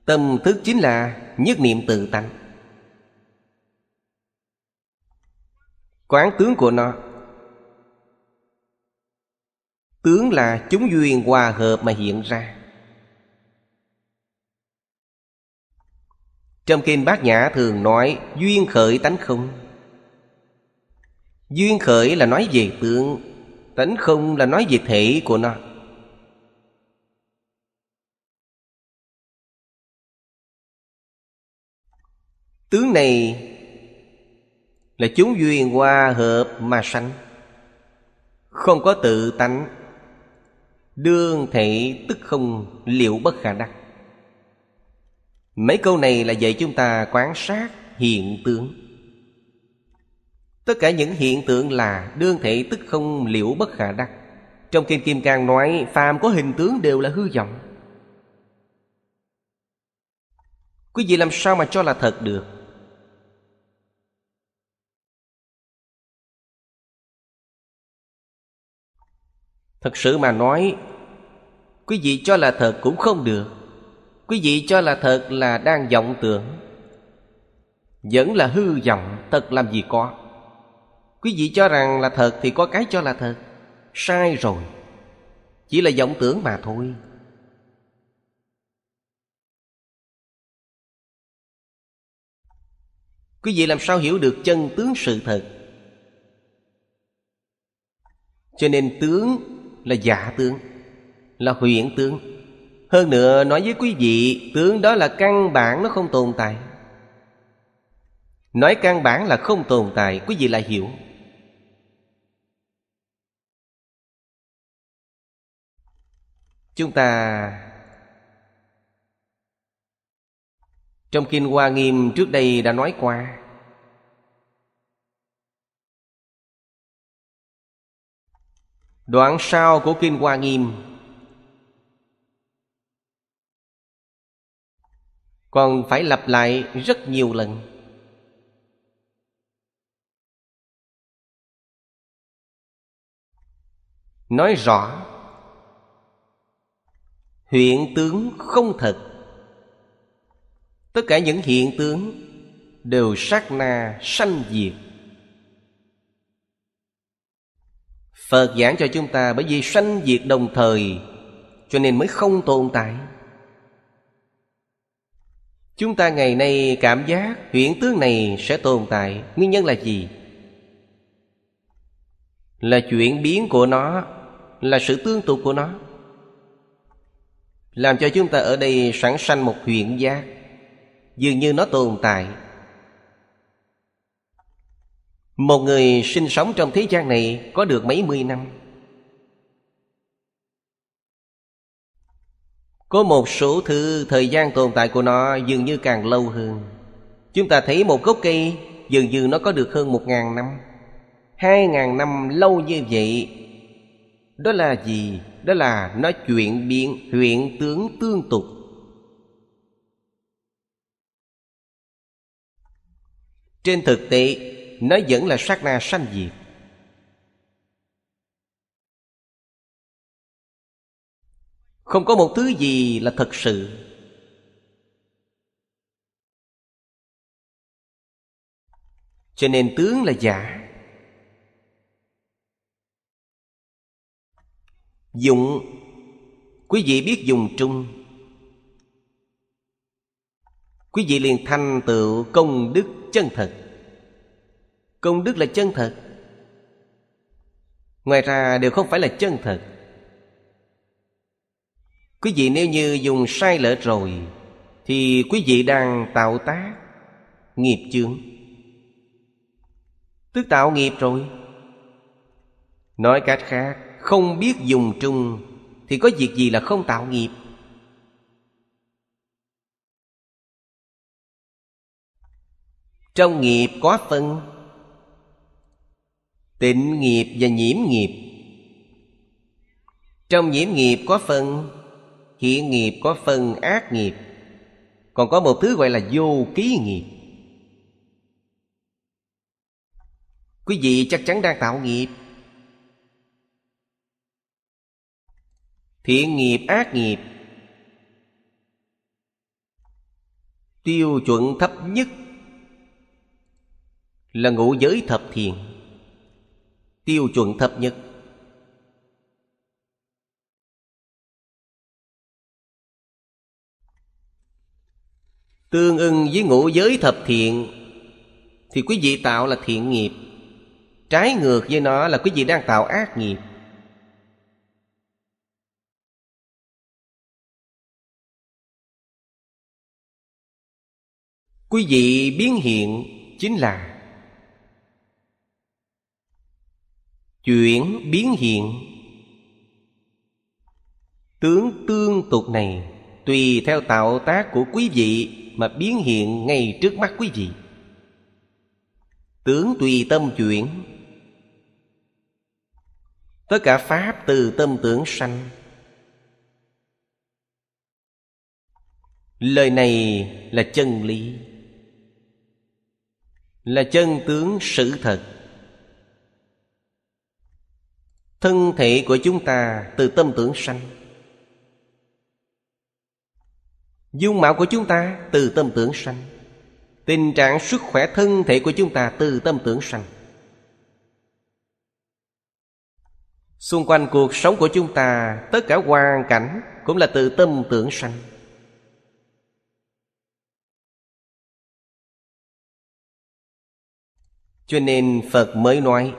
tâm thức chính là nhất niệm tự tánh quán tướng của nó Tướng là chúng duyên hòa hợp mà hiện ra Trong kinh Bát Nhã thường nói Duyên khởi tánh không Duyên khởi là nói về tướng Tánh không là nói về thể của nó Tướng này là chúng duyên hòa hợp mà sanh Không có tự tánh Đương thể tức không liệu bất khả đắc Mấy câu này là dạy chúng ta quán sát hiện tượng Tất cả những hiện tượng là đương thể tức không liệu bất khả đắc Trong Kim Kim Cang nói phàm có hình tướng đều là hư vọng Quý vị làm sao mà cho là thật được Thật sự mà nói Quý vị cho là thật cũng không được Quý vị cho là thật là đang vọng tưởng Vẫn là hư vọng Thật làm gì có Quý vị cho rằng là thật Thì có cái cho là thật Sai rồi Chỉ là vọng tưởng mà thôi Quý vị làm sao hiểu được chân tướng sự thật Cho nên tướng là giả tướng là huyễn tướng hơn nữa nói với quý vị tướng đó là căn bản nó không tồn tại nói căn bản là không tồn tại quý vị lại hiểu chúng ta trong kinh hoa nghiêm trước đây đã nói qua Đoạn sau của Kinh Hoa Nghiêm Còn phải lặp lại rất nhiều lần Nói rõ Hiện tướng không thật Tất cả những hiện tướng Đều sát na sanh diệt Phật giảng cho chúng ta bởi vì sanh diệt đồng thời Cho nên mới không tồn tại Chúng ta ngày nay cảm giác hiện tướng này sẽ tồn tại Nguyên nhân là gì? Là chuyển biến của nó Là sự tương tục của nó Làm cho chúng ta ở đây sẵn sanh một huyện giác Dường như nó tồn tại một người sinh sống trong thế gian này có được mấy mươi năm Có một số thứ thời gian tồn tại của nó dường như càng lâu hơn Chúng ta thấy một gốc cây dường như nó có được hơn một ngàn năm Hai ngàn năm lâu như vậy Đó là gì? Đó là nó chuyển biến, huyện tướng tương tục Trên thực tế nó vẫn là sát na sanh diệt không có một thứ gì là thật sự cho nên tướng là giả dụng quý vị biết dùng trung quý vị liền thanh tựu công đức chân thật công đức là chân thật ngoài ra đều không phải là chân thật quý vị nếu như dùng sai lỡ rồi thì quý vị đang tạo tác nghiệp chướng tức tạo nghiệp rồi nói cách khác không biết dùng trung thì có việc gì là không tạo nghiệp trong nghiệp có phân tịnh nghiệp và nhiễm nghiệp trong nhiễm nghiệp có phần thiện nghiệp có phần ác nghiệp còn có một thứ gọi là vô ký nghiệp quý vị chắc chắn đang tạo nghiệp thiện nghiệp ác nghiệp tiêu chuẩn thấp nhất là ngũ giới thập thiền tiêu chuẩn thấp nhất tương ưng với ngũ giới thập thiện thì quý vị tạo là thiện nghiệp trái ngược với nó là quý vị đang tạo ác nghiệp quý vị biến hiện chính là chuyển biến hiện tướng tương tục này tùy theo tạo tác của quý vị mà biến hiện ngay trước mắt quý vị tướng tùy tâm chuyển tất cả pháp từ tâm tưởng sanh lời này là chân lý là chân tướng sự thật thân thể của chúng ta từ tâm tưởng sanh dung mạo của chúng ta từ tâm tưởng sanh tình trạng sức khỏe thân thể của chúng ta từ tâm tưởng sanh xung quanh cuộc sống của chúng ta tất cả hoàn cảnh cũng là từ tâm tưởng sanh cho nên phật mới nói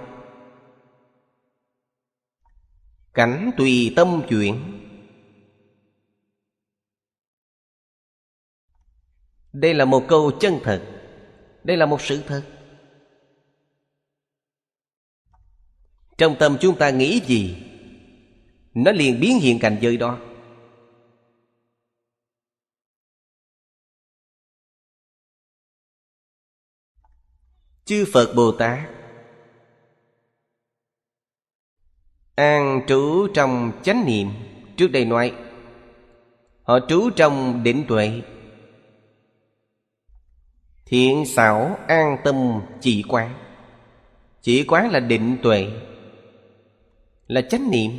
cảnh tùy tâm chuyển đây là một câu chân thật đây là một sự thật trong tâm chúng ta nghĩ gì nó liền biến hiện cảnh giới đó chư phật bồ tát an trú trong chánh niệm trước đây nói họ trú trong định tuệ thiện xảo an tâm chỉ quán chỉ quán là định tuệ là chánh niệm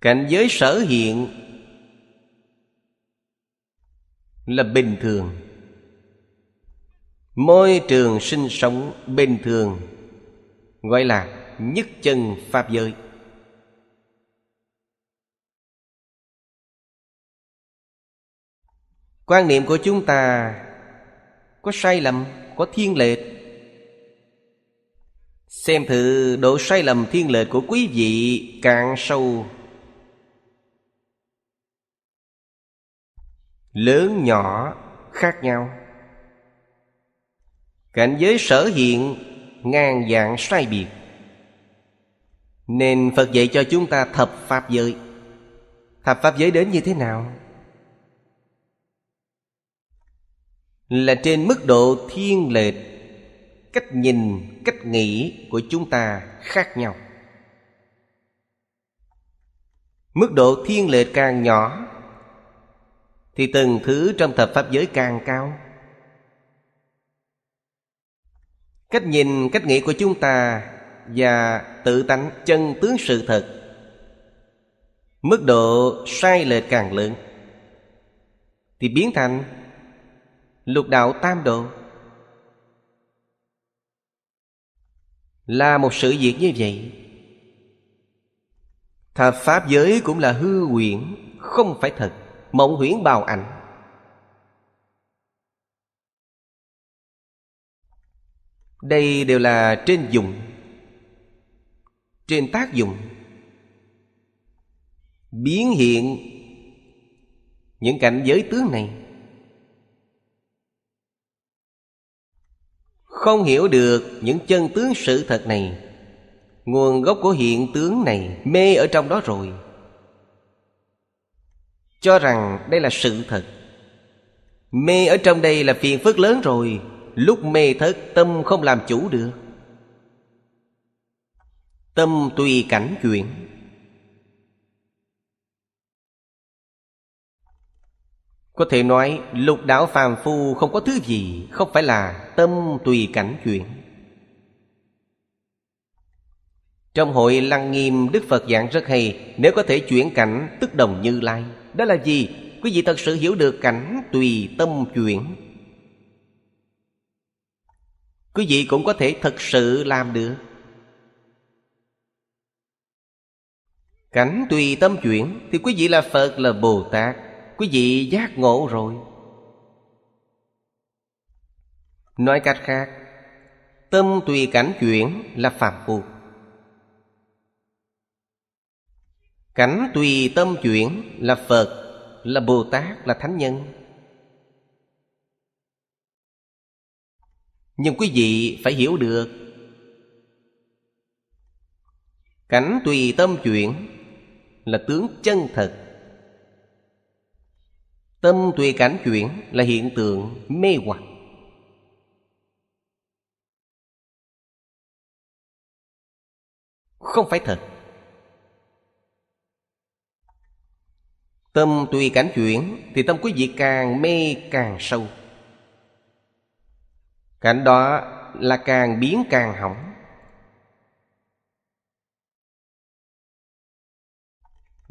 cảnh giới sở hiện là bình thường môi trường sinh sống bình thường gọi là nhất chân pháp giới quan niệm của chúng ta có sai lầm có thiên lệch xem thử độ sai lầm thiên lệch của quý vị càng sâu lớn nhỏ khác nhau cảnh giới sở hiện ngang dạng sai biệt nên Phật dạy cho chúng ta thập Pháp giới Thập Pháp giới đến như thế nào? Là trên mức độ thiên lệch Cách nhìn, cách nghĩ của chúng ta khác nhau Mức độ thiên lệch càng nhỏ Thì từng thứ trong thập Pháp giới càng cao Cách nhìn, cách nghĩ của chúng ta và tự tánh chân tướng sự thật mức độ sai lệch càng lớn thì biến thành lục đạo tam độ là một sự việc như vậy thập pháp giới cũng là hư huyễn không phải thật mộng huyễn bào ảnh đây đều là trên dùng trên tác dụng biến hiện những cảnh giới tướng này không hiểu được những chân tướng sự thật này nguồn gốc của hiện tướng này mê ở trong đó rồi cho rằng đây là sự thật mê ở trong đây là phiền phức lớn rồi lúc mê thất tâm không làm chủ được Tâm tùy cảnh chuyển Có thể nói lục đạo phàm phu không có thứ gì Không phải là tâm tùy cảnh chuyển Trong hội Lăng Nghiêm Đức Phật giảng rất hay Nếu có thể chuyển cảnh tức đồng như lai Đó là gì? Quý vị thật sự hiểu được cảnh tùy tâm chuyển Quý vị cũng có thể thật sự làm được Cảnh tùy tâm chuyển Thì quý vị là Phật là Bồ Tát Quý vị giác ngộ rồi Nói cách khác Tâm tùy cảnh chuyển là phạm phu Cảnh tùy tâm chuyển là Phật Là Bồ Tát là Thánh Nhân Nhưng quý vị phải hiểu được Cảnh tùy tâm chuyển là tướng chân thật tâm tùy cảnh chuyển là hiện tượng mê hoặc không phải thật tâm tùy cảnh chuyển thì tâm quý vị càng mê càng sâu cảnh đó là càng biến càng hỏng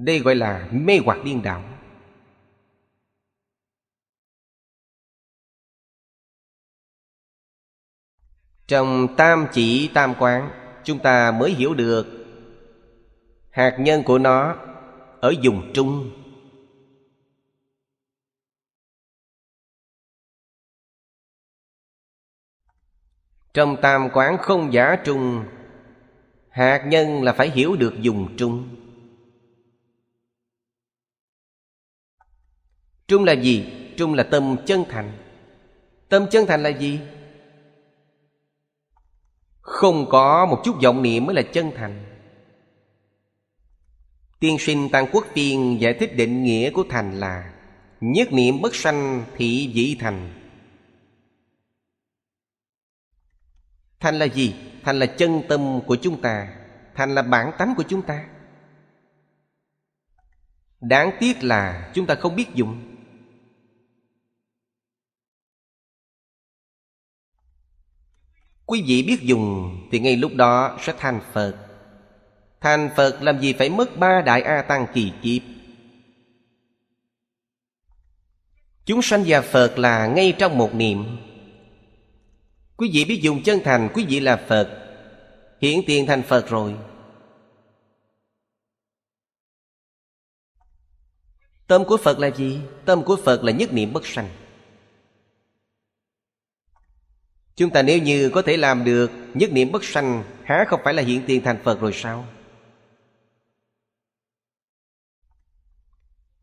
Đây gọi là mê hoặc điên đảo. Trong tam chỉ tam quán Chúng ta mới hiểu được Hạt nhân của nó Ở vùng trung Trong tam quán không giả trung Hạt nhân là phải hiểu được dùng trung trung là gì trung là tâm chân thành tâm chân thành là gì không có một chút vọng niệm mới là chân thành tiên sinh tăng quốc tiên giải thích định nghĩa của thành là nhất niệm bất sanh thị dị thành thành là gì thành là chân tâm của chúng ta thành là bản tánh của chúng ta đáng tiếc là chúng ta không biết dùng Quý vị biết dùng thì ngay lúc đó sẽ thành Phật Thành Phật làm gì phải mất ba đại A Tăng kỳ kiếp Chúng sanh và Phật là ngay trong một niệm Quý vị biết dùng chân thành quý vị là Phật hiển tiền thành Phật rồi Tâm của Phật là gì? Tâm của Phật là nhất niệm bất sanh Chúng ta nếu như có thể làm được Nhất niệm bất sanh Há không phải là hiện tiền thành Phật rồi sao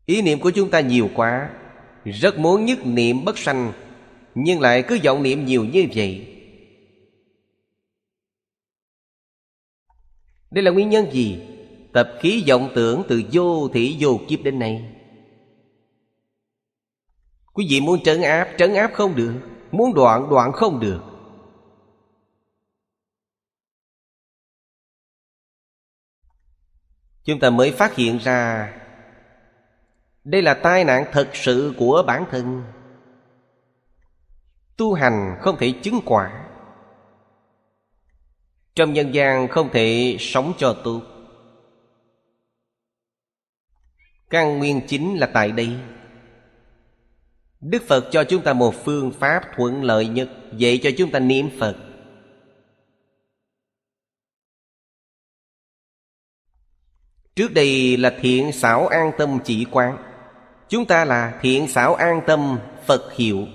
Ý niệm của chúng ta nhiều quá Rất muốn nhất niệm bất sanh Nhưng lại cứ vọng niệm nhiều như vậy Đây là nguyên nhân gì? Tập khí vọng tưởng từ vô thị vô kiếp đến nay Quý vị muốn trấn áp, trấn áp không được Muốn đoạn đoạn không được Chúng ta mới phát hiện ra Đây là tai nạn thật sự của bản thân Tu hành không thể chứng quả Trong nhân gian không thể sống cho tu Căn nguyên chính là tại đây đức phật cho chúng ta một phương pháp thuận lợi nhất dạy cho chúng ta niệm phật trước đây là thiện xảo an tâm chỉ quán chúng ta là thiện xảo an tâm phật hiệu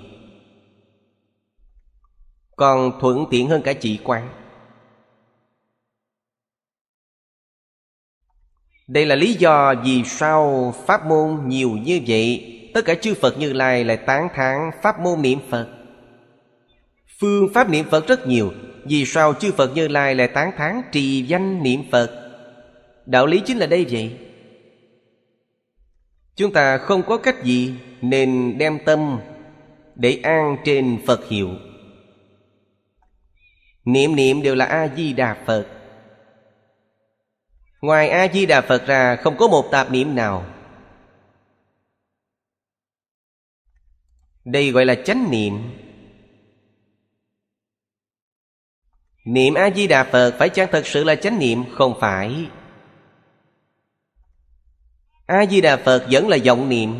còn thuận tiện hơn cả chỉ quán đây là lý do vì sao pháp môn nhiều như vậy tất cả chư Phật Như Lai lại tán thán pháp môn niệm Phật. Phương pháp niệm Phật rất nhiều, vì sao chư Phật Như Lai lại tán thán trì danh niệm Phật? Đạo lý chính là đây vậy. Chúng ta không có cách gì nên đem tâm để an trên Phật hiệu. Niệm niệm đều là A Di Đà Phật. Ngoài A Di Đà Phật ra không có một tạp niệm nào Đây gọi là chánh niệm Niệm A-di-đà Phật phải chăng thật sự là chánh niệm? Không phải A-di-đà Phật vẫn là vọng niệm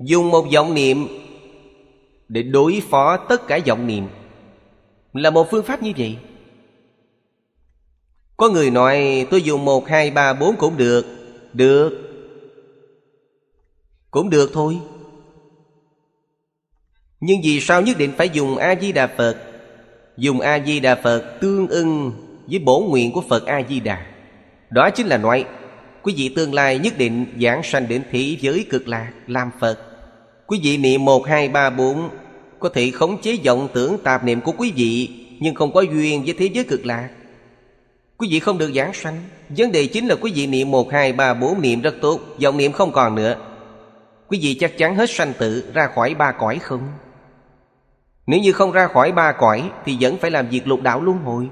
Dùng một vọng niệm Để đối phó tất cả vọng niệm Là một phương pháp như vậy Có người nói tôi dùng một hai ba bốn cũng được Được Cũng được thôi nhưng vì sao nhất định phải dùng a di đà phật dùng a di đà phật tương ưng với bổ nguyện của phật a di đà đó chính là nói quý vị tương lai nhất định giảng sanh đến thế giới cực lạc làm phật quý vị niệm một hai ba bốn có thể khống chế vọng tưởng tạp niệm của quý vị nhưng không có duyên với thế giới cực lạc quý vị không được giảng sanh vấn đề chính là quý vị niệm một hai ba bốn niệm rất tốt vọng niệm không còn nữa quý vị chắc chắn hết sanh tử ra khỏi ba cõi không nếu như không ra khỏi ba cõi Thì vẫn phải làm việc lục đạo luân hồi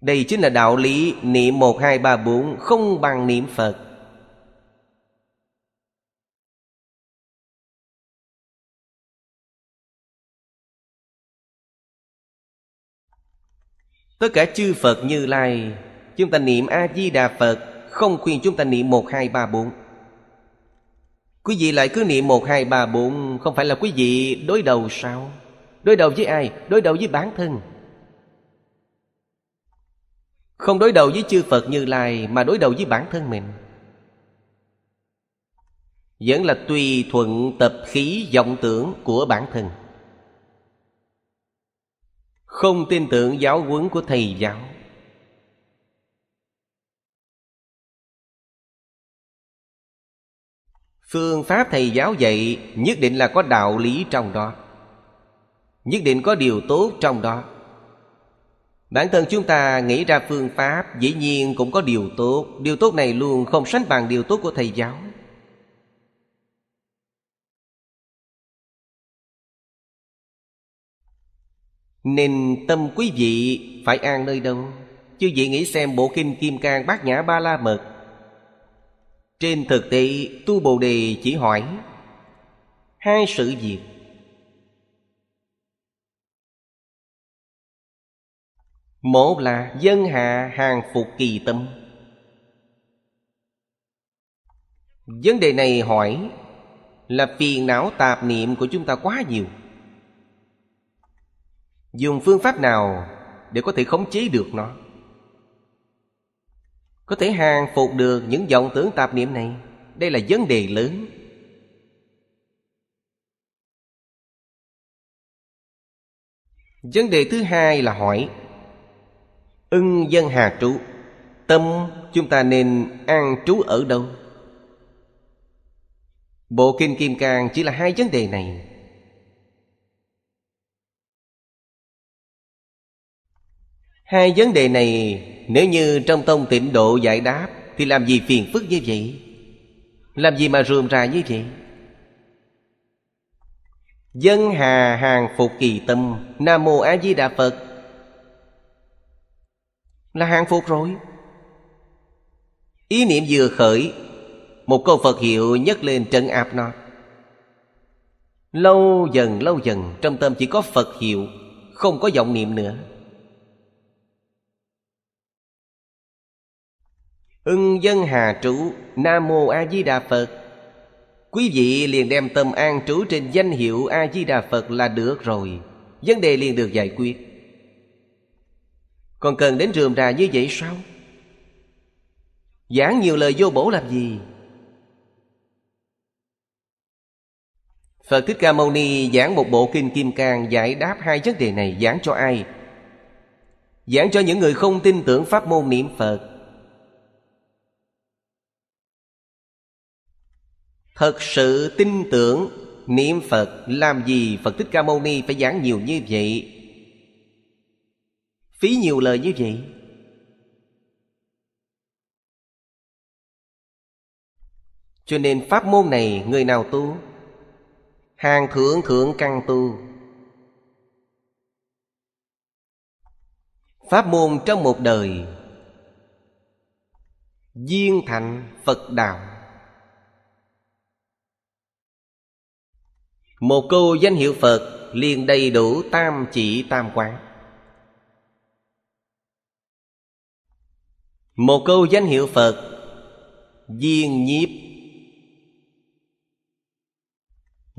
Đây chính là đạo lý niệm 1, 2, 3, 4 Không bằng niệm Phật Tất cả chư Phật như lai Chúng ta niệm A-di-đà Phật Không khuyên chúng ta niệm 1, 2, 3, 4 Quý vị lại cứ niệm 1, 2, 3, 4 Không phải là quý vị đối đầu sao Đối đầu với ai? Đối đầu với bản thân Không đối đầu với chư Phật Như Lai Mà đối đầu với bản thân mình Vẫn là tùy thuận tập khí vọng tưởng của bản thân Không tin tưởng giáo huấn của thầy giáo phương pháp thầy giáo dạy nhất định là có đạo lý trong đó nhất định có điều tốt trong đó bản thân chúng ta nghĩ ra phương pháp dĩ nhiên cũng có điều tốt điều tốt này luôn không sánh bằng điều tốt của thầy giáo nên tâm quý vị phải an nơi đâu chứ vị nghĩ xem bộ kinh kim cang bát nhã ba la mật trên thực tế tu bồ đề chỉ hỏi hai sự việc một là dân hạ hàng phục kỳ tâm vấn đề này hỏi là phiền não tạp niệm của chúng ta quá nhiều dùng phương pháp nào để có thể khống chế được nó có thể hàng phục được những vọng tưởng tạp niệm này Đây là vấn đề lớn Vấn đề thứ hai là hỏi Ưng dân hà trú Tâm chúng ta nên an trú ở đâu? Bộ Kinh Kim Cang chỉ là hai vấn đề này Hai vấn đề này nếu như trong tông tịnh độ giải đáp Thì làm gì phiền phức như vậy Làm gì mà rườm rà như vậy Dân hà hàng phục kỳ tâm Nam mô A Di Đà Phật Là hàng phục rồi Ý niệm vừa khởi Một câu Phật hiệu nhấc lên trấn áp nó Lâu dần lâu dần Trong tâm chỉ có Phật hiệu Không có vọng niệm nữa Ưng dân hà trụ Nam mô A Di Đà Phật. Quý vị liền đem tâm an trú trên danh hiệu A Di Đà Phật là được rồi. Vấn đề liền được giải quyết. Còn cần đến rườm rà như vậy sao? Giảng nhiều lời vô bổ làm gì? Phật Thích Ca Mâu Ni giảng một bộ kinh Kim Cang giải đáp hai vấn đề này giảng cho ai? Giảng cho những người không tin tưởng pháp môn niệm Phật Thật sự tin tưởng Niệm Phật làm gì Phật Thích Ca Mâu Ni phải giảng nhiều như vậy Phí nhiều lời như vậy Cho nên pháp môn này người nào tu Hàng thượng thượng căn tu Pháp môn trong một đời viên thành Phật Đạo một câu danh hiệu phật liền đầy đủ tam chỉ tam quán một câu danh hiệu phật viên nhiếp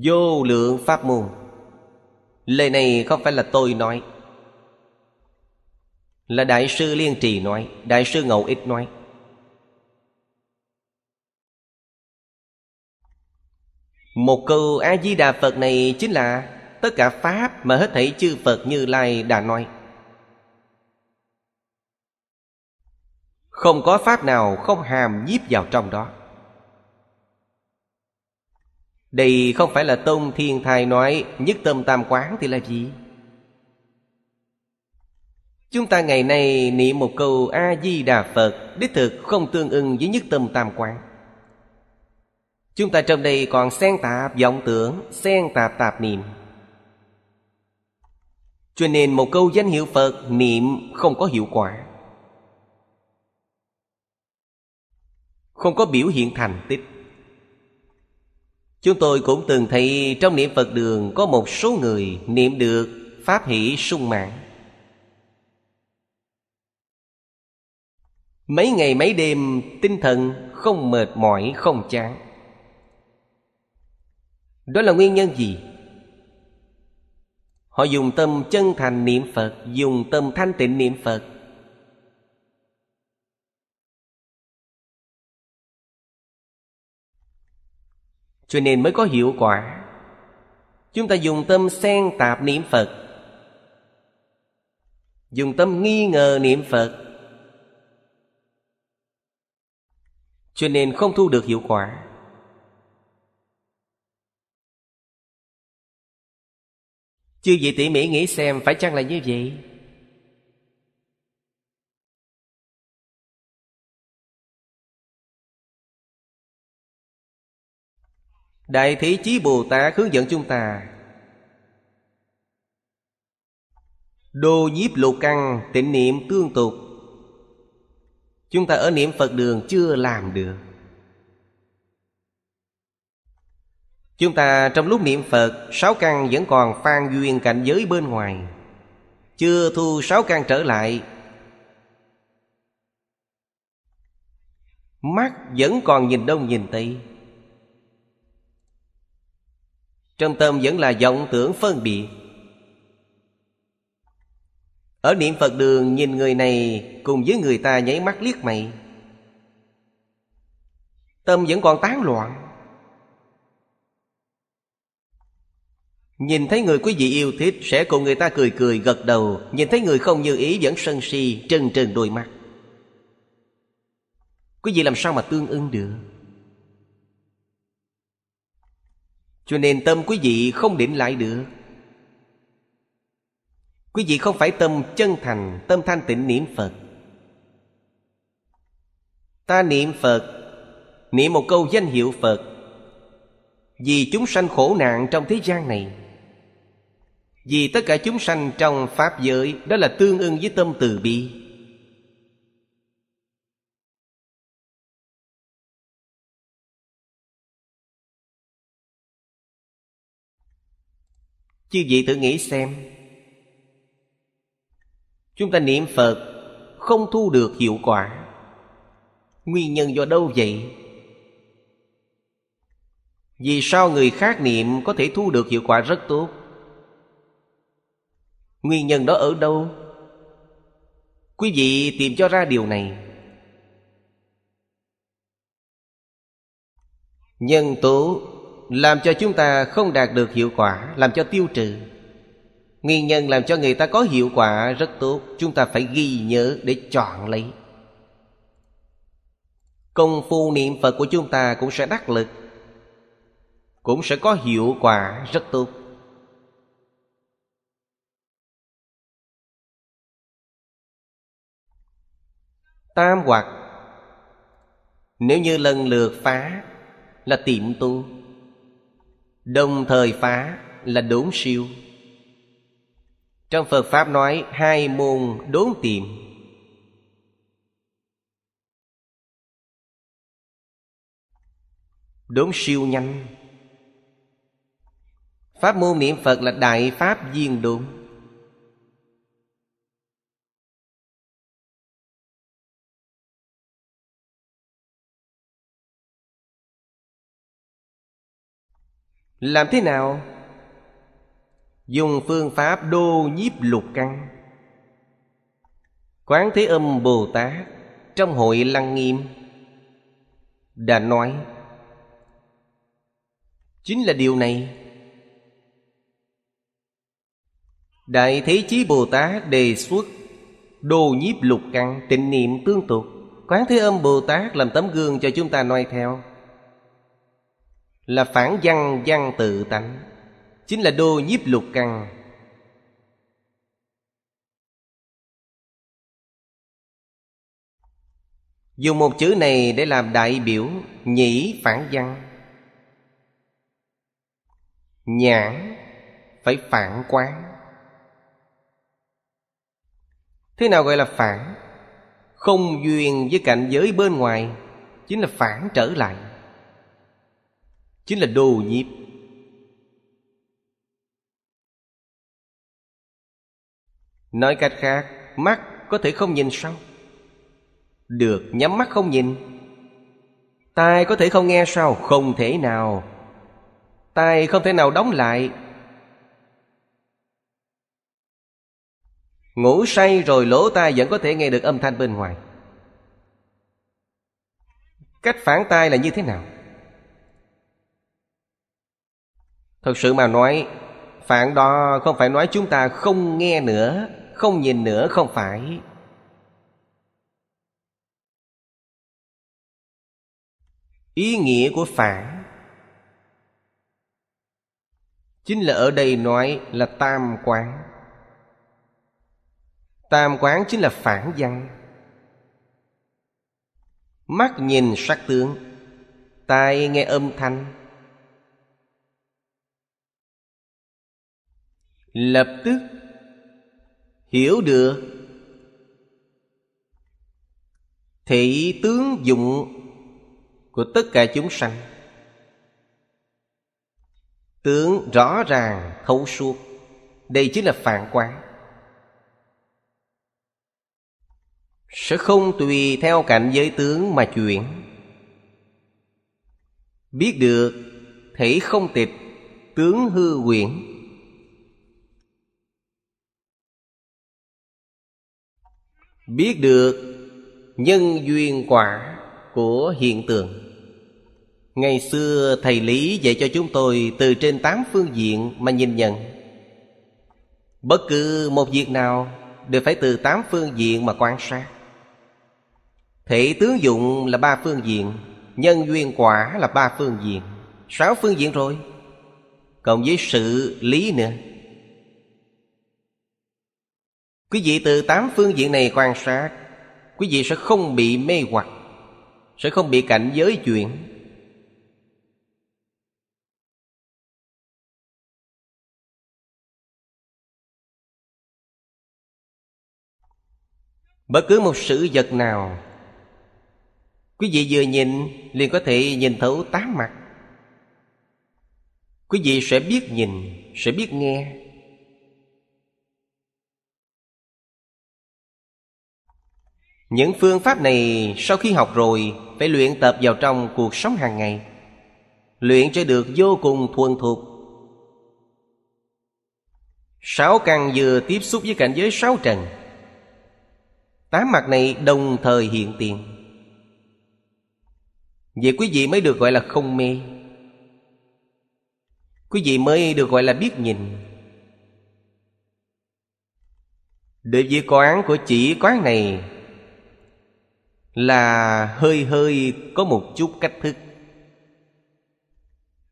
vô lượng pháp môn lời này không phải là tôi nói là đại sư liên trì nói đại sư ngẫu ích nói một câu a di đà phật này chính là tất cả pháp mà hết thảy chư phật như lai đã nói không có pháp nào không hàm nhiếp vào trong đó đây không phải là tông thiên thai nói nhất tâm tam quán thì là gì chúng ta ngày nay niệm một câu a di đà phật đích thực không tương ưng với nhất tâm tam quán Chúng ta trong đây còn xen tạp vọng tưởng Xen tạp tạp niệm Cho nên một câu danh hiệu Phật Niệm không có hiệu quả Không có biểu hiện thành tích Chúng tôi cũng từng thấy trong niệm Phật đường Có một số người niệm được Pháp hỷ sung mãn Mấy ngày mấy đêm tinh thần không mệt mỏi không chán đó là nguyên nhân gì? Họ dùng tâm chân thành niệm Phật Dùng tâm thanh tịnh niệm Phật Cho nên mới có hiệu quả Chúng ta dùng tâm sen tạp niệm Phật Dùng tâm nghi ngờ niệm Phật Cho nên không thu được hiệu quả chư vị tỉ mỉ nghĩ xem phải chăng là như vậy đại thế chí bồ tát hướng dẫn chúng ta đô nhiếp lục căng tịnh niệm tương tục chúng ta ở niệm phật đường chưa làm được Chúng ta trong lúc niệm Phật Sáu căn vẫn còn phan duyên cảnh giới bên ngoài Chưa thu sáu căn trở lại Mắt vẫn còn nhìn đông nhìn tây Trong tâm vẫn là vọng tưởng phân biệt Ở niệm Phật đường nhìn người này Cùng với người ta nháy mắt liếc mày Tâm vẫn còn tán loạn Nhìn thấy người quý vị yêu thích Sẽ cùng người ta cười cười gật đầu Nhìn thấy người không như ý vẫn sân si Trừng trừng đôi mắt Quý vị làm sao mà tương ưng được Cho nên tâm quý vị không định lại được Quý vị không phải tâm chân thành Tâm thanh tịnh niệm Phật Ta niệm Phật Niệm một câu danh hiệu Phật Vì chúng sanh khổ nạn trong thế gian này vì tất cả chúng sanh trong pháp giới đó là tương ưng với tâm từ bi chư vị tự nghĩ xem chúng ta niệm phật không thu được hiệu quả nguyên nhân do đâu vậy vì sao người khác niệm có thể thu được hiệu quả rất tốt Nguyên nhân đó ở đâu? Quý vị tìm cho ra điều này Nhân tố làm cho chúng ta không đạt được hiệu quả Làm cho tiêu trừ Nguyên nhân làm cho người ta có hiệu quả rất tốt Chúng ta phải ghi nhớ để chọn lấy Công phu niệm Phật của chúng ta cũng sẽ đắc lực Cũng sẽ có hiệu quả rất tốt tam hoặc nếu như lần lượt phá là tiệm tu đồng thời phá là đốn siêu trong phật pháp nói hai môn đốn tiệm đốn siêu nhanh pháp môn niệm phật là đại pháp viên đốn làm thế nào dùng phương pháp đô nhiếp lục căn quán thế âm bồ tát trong hội lăng nghiêm đã nói chính là điều này đại thế chí bồ tát đề xuất đô nhiếp lục căn tịnh niệm tương tục quán thế âm bồ tát làm tấm gương cho chúng ta noi theo là phản văn văn tự tánh chính là đô nhiếp lục căn dùng một chữ này để làm đại biểu nhĩ phản văn nhãn phải phản quán thế nào gọi là phản không duyên với cảnh giới bên ngoài chính là phản trở lại chính là đồ nhiếp nói cách khác mắt có thể không nhìn sao được nhắm mắt không nhìn tai có thể không nghe sao không thể nào tai không thể nào đóng lại ngủ say rồi lỗ tai vẫn có thể nghe được âm thanh bên ngoài cách phản tai là như thế nào Thật sự mà nói Phản đó không phải nói chúng ta không nghe nữa Không nhìn nữa không phải Ý nghĩa của phản Chính là ở đây nói là tam quán Tam quán chính là phản văn Mắt nhìn sắc tướng Tai nghe âm thanh lập tức hiểu được thị tướng dụng của tất cả chúng sanh tướng rõ ràng thấu suốt đây chính là phản quán sẽ không tùy theo cảnh giới tướng mà chuyển biết được thể không tịch tướng hư quyển biết được nhân duyên quả của hiện tượng ngày xưa thầy lý dạy cho chúng tôi từ trên tám phương diện mà nhìn nhận bất cứ một việc nào đều phải từ tám phương diện mà quan sát thể tướng dụng là ba phương diện nhân duyên quả là ba phương diện sáu phương diện rồi cộng với sự lý nữa quý vị từ tám phương diện này quan sát quý vị sẽ không bị mê hoặc sẽ không bị cảnh giới chuyện bất cứ một sự vật nào quý vị vừa nhìn liền có thể nhìn thấu tám mặt quý vị sẽ biết nhìn sẽ biết nghe những phương pháp này sau khi học rồi phải luyện tập vào trong cuộc sống hàng ngày luyện cho được vô cùng thuần thuộc sáu căn vừa tiếp xúc với cảnh giới sáu trần tám mặt này đồng thời hiện tiền vậy quý vị mới được gọi là không mê quý vị mới được gọi là biết nhìn Địa vị quán của chỉ quán này là hơi hơi có một chút cách thức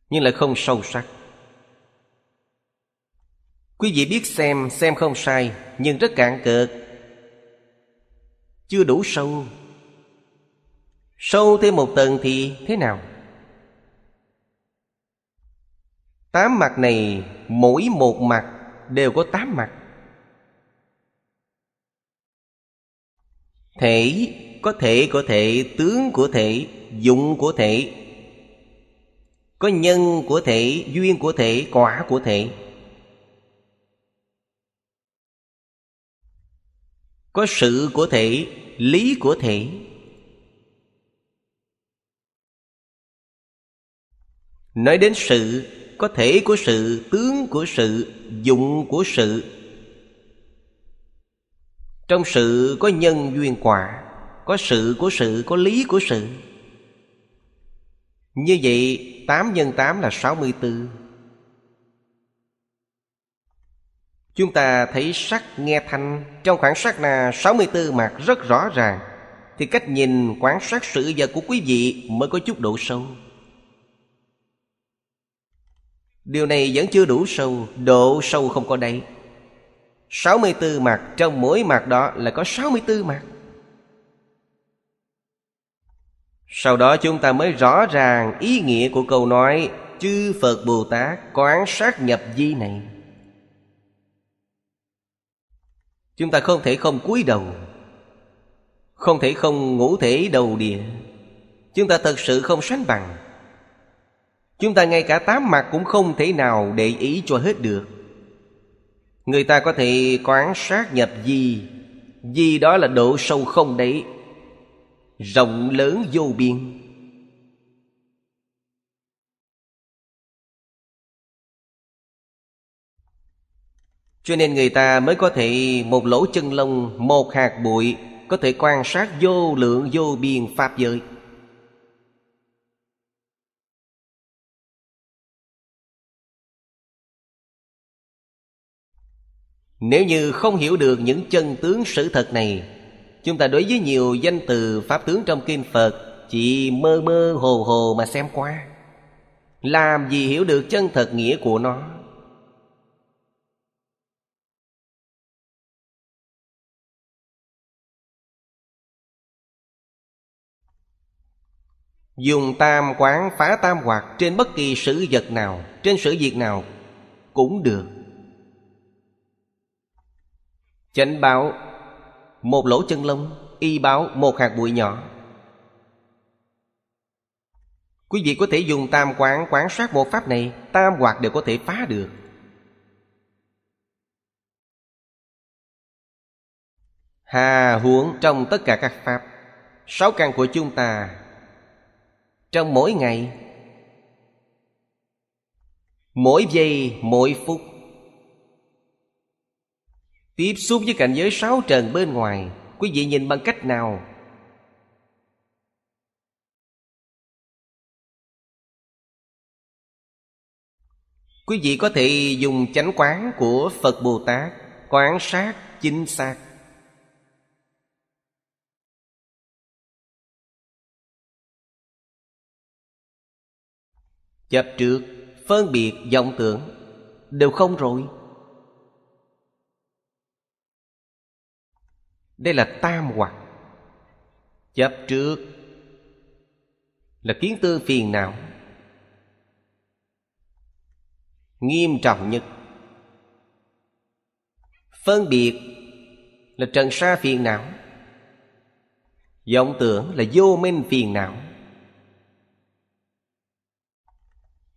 nhưng lại không sâu sắc quý vị biết xem xem không sai nhưng rất cạn cợt chưa đủ sâu sâu thêm một tầng thì thế nào tám mặt này mỗi một mặt đều có tám mặt thể có thể của thể tướng của thể dụng của thể có nhân của thể duyên của thể quả của thể có sự của thể lý của thể nói đến sự có thể của sự tướng của sự dụng của sự trong sự có nhân duyên quả có sự của sự có lý của sự như vậy 8 nhân 8 là 64 Chúng ta thấy sắc nghe thanh Trong khoảng sắc là 64 mặt rất rõ ràng Thì cách nhìn quan sát sự vật của quý vị mới có chút độ sâu Điều này vẫn chưa đủ sâu Độ sâu không có đây 64 mặt trong mỗi mặt đó là có 64 mặt sau đó chúng ta mới rõ ràng ý nghĩa của câu nói chư phật bồ tát quán sát nhập di này chúng ta không thể không cúi đầu không thể không ngũ thể đầu địa chúng ta thật sự không sánh bằng chúng ta ngay cả tám mặt cũng không thể nào để ý cho hết được người ta có thể quán sát nhập di di đó là độ sâu không đấy rộng lớn vô biên cho nên người ta mới có thể một lỗ chân lông một hạt bụi có thể quan sát vô lượng vô biên pháp giới nếu như không hiểu được những chân tướng sự thật này Chúng ta đối với nhiều danh từ Pháp tướng trong Kinh Phật Chỉ mơ mơ hồ hồ mà xem qua Làm gì hiểu được chân thật nghĩa của nó Dùng tam quán phá tam hoạt Trên bất kỳ sự vật nào Trên sự việc nào cũng được Chánh báo một lỗ chân lông y báo một hạt bụi nhỏ quý vị có thể dùng tam quán quán sát một pháp này tam hoạt đều có thể phá được hà huống trong tất cả các pháp sáu căn của chúng ta trong mỗi ngày mỗi giây mỗi phút Tiếp xúc với cảnh giới sáu trần bên ngoài Quý vị nhìn bằng cách nào? Quý vị có thể dùng chánh quán của Phật Bồ Tát Quán sát chính xác Chấp trước, phân biệt vọng tưởng Đều không rồi đây là tam hoặc chấp trước là kiến tư phiền não nghiêm trọng nhất phân biệt là trần sa phiền não vọng tưởng là vô minh phiền não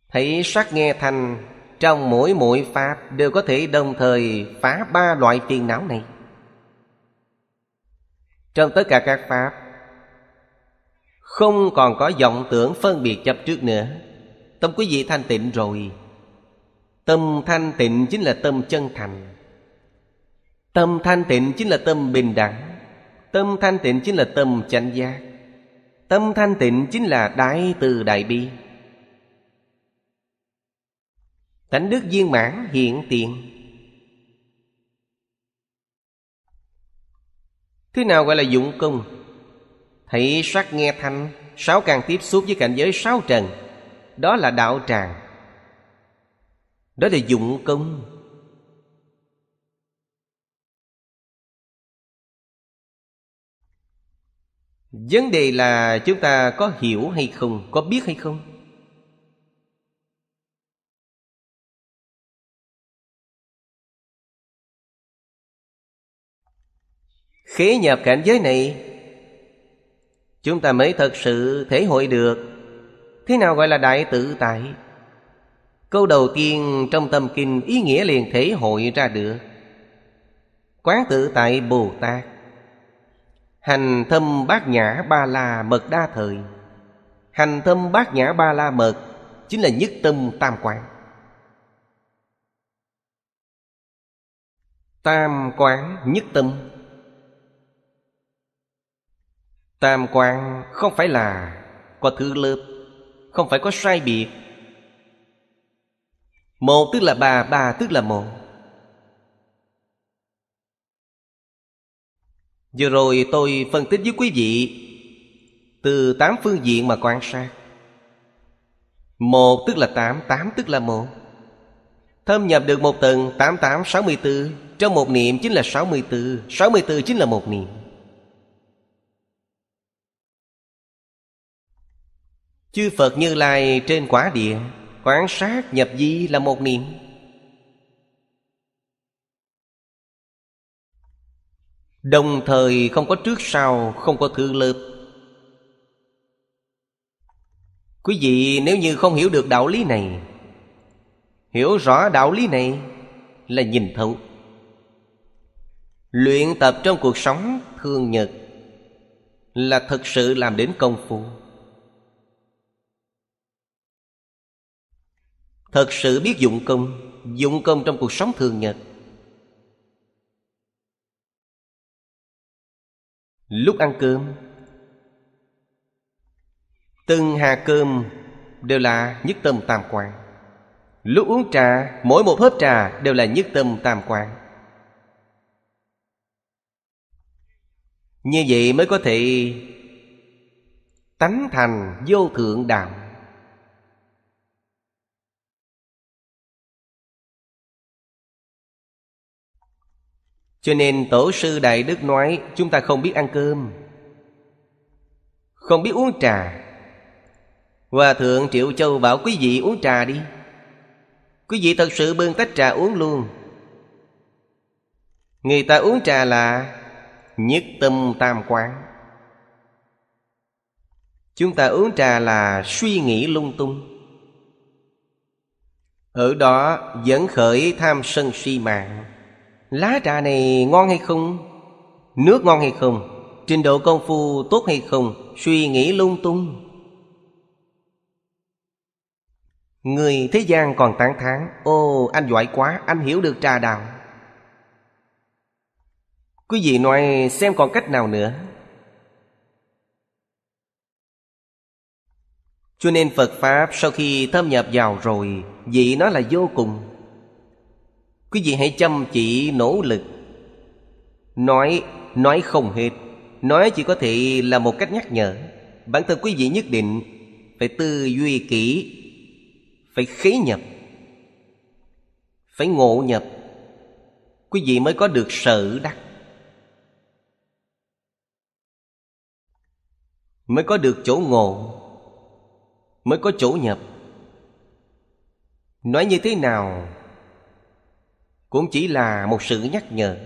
thấy sắc nghe thanh trong mỗi mỗi pháp đều có thể đồng thời phá ba loại phiền não này trong tất cả các pháp không còn có vọng tưởng phân biệt chấp trước nữa tâm quý vị thanh tịnh rồi tâm thanh tịnh chính là tâm chân thành tâm thanh tịnh chính là tâm bình đẳng tâm thanh tịnh chính là tâm chánh giác tâm thanh tịnh chính là đại từ đại bi tánh đức viên mãn hiện tiền Thế nào gọi là dụng công? Hãy sát nghe thanh Sáu càng tiếp xúc với cảnh giới sáu trần Đó là đạo tràng Đó là dụng công Vấn đề là chúng ta có hiểu hay không Có biết hay không Khi nhập cảnh giới này Chúng ta mới thật sự thể hội được Thế nào gọi là đại tự tại Câu đầu tiên trong tâm kinh ý nghĩa liền thể hội ra được Quán tự tại Bồ Tát Hành thâm bát nhã ba la mật đa thời Hành thâm bát nhã ba la mật Chính là nhất tâm tam quán Tam quán nhất tâm Tam quan không phải là có thứ lớp Không phải có sai biệt Một tức là ba ba tức là một Vừa rồi tôi phân tích với quý vị Từ tám phương diện mà quan sát Một tức là tám, tám tức là một Thâm nhập được một tầng tám tám sáu 8864 Trong một niệm chính là sáu mươi 64 64 chính là một niệm Chư Phật Như Lai trên quả địa Quán sát nhập di là một niệm Đồng thời không có trước sau Không có thương lớp Quý vị nếu như không hiểu được đạo lý này Hiểu rõ đạo lý này Là nhìn thấu Luyện tập trong cuộc sống thường nhật Là thực sự làm đến công phu thật sự biết dụng công dụng công trong cuộc sống thường nhật lúc ăn cơm từng hà cơm đều là nhất tâm tam quan lúc uống trà mỗi một hớp trà đều là nhất tâm tam quan như vậy mới có thể tánh thành vô thượng đạo Cho nên Tổ sư Đại Đức nói Chúng ta không biết ăn cơm Không biết uống trà Hòa Thượng Triệu Châu bảo quý vị uống trà đi Quý vị thật sự bưng tách trà uống luôn Người ta uống trà là Nhất tâm tam quán Chúng ta uống trà là suy nghĩ lung tung Ở đó dẫn khởi tham sân si mạng lá trà này ngon hay không nước ngon hay không trình độ công phu tốt hay không suy nghĩ lung tung người thế gian còn tán thán ô anh giỏi quá anh hiểu được trà đạo quý vị nói xem còn cách nào nữa cho nên phật pháp sau khi thâm nhập vào rồi vị nó là vô cùng quý vị hãy chăm chỉ nỗ lực nói nói không hết nói chỉ có thể là một cách nhắc nhở bản thân quý vị nhất định phải tư duy kỹ phải khế nhập phải ngộ nhập quý vị mới có được sự đắc mới có được chỗ ngộ mới có chỗ nhập nói như thế nào cũng chỉ là một sự nhắc nhở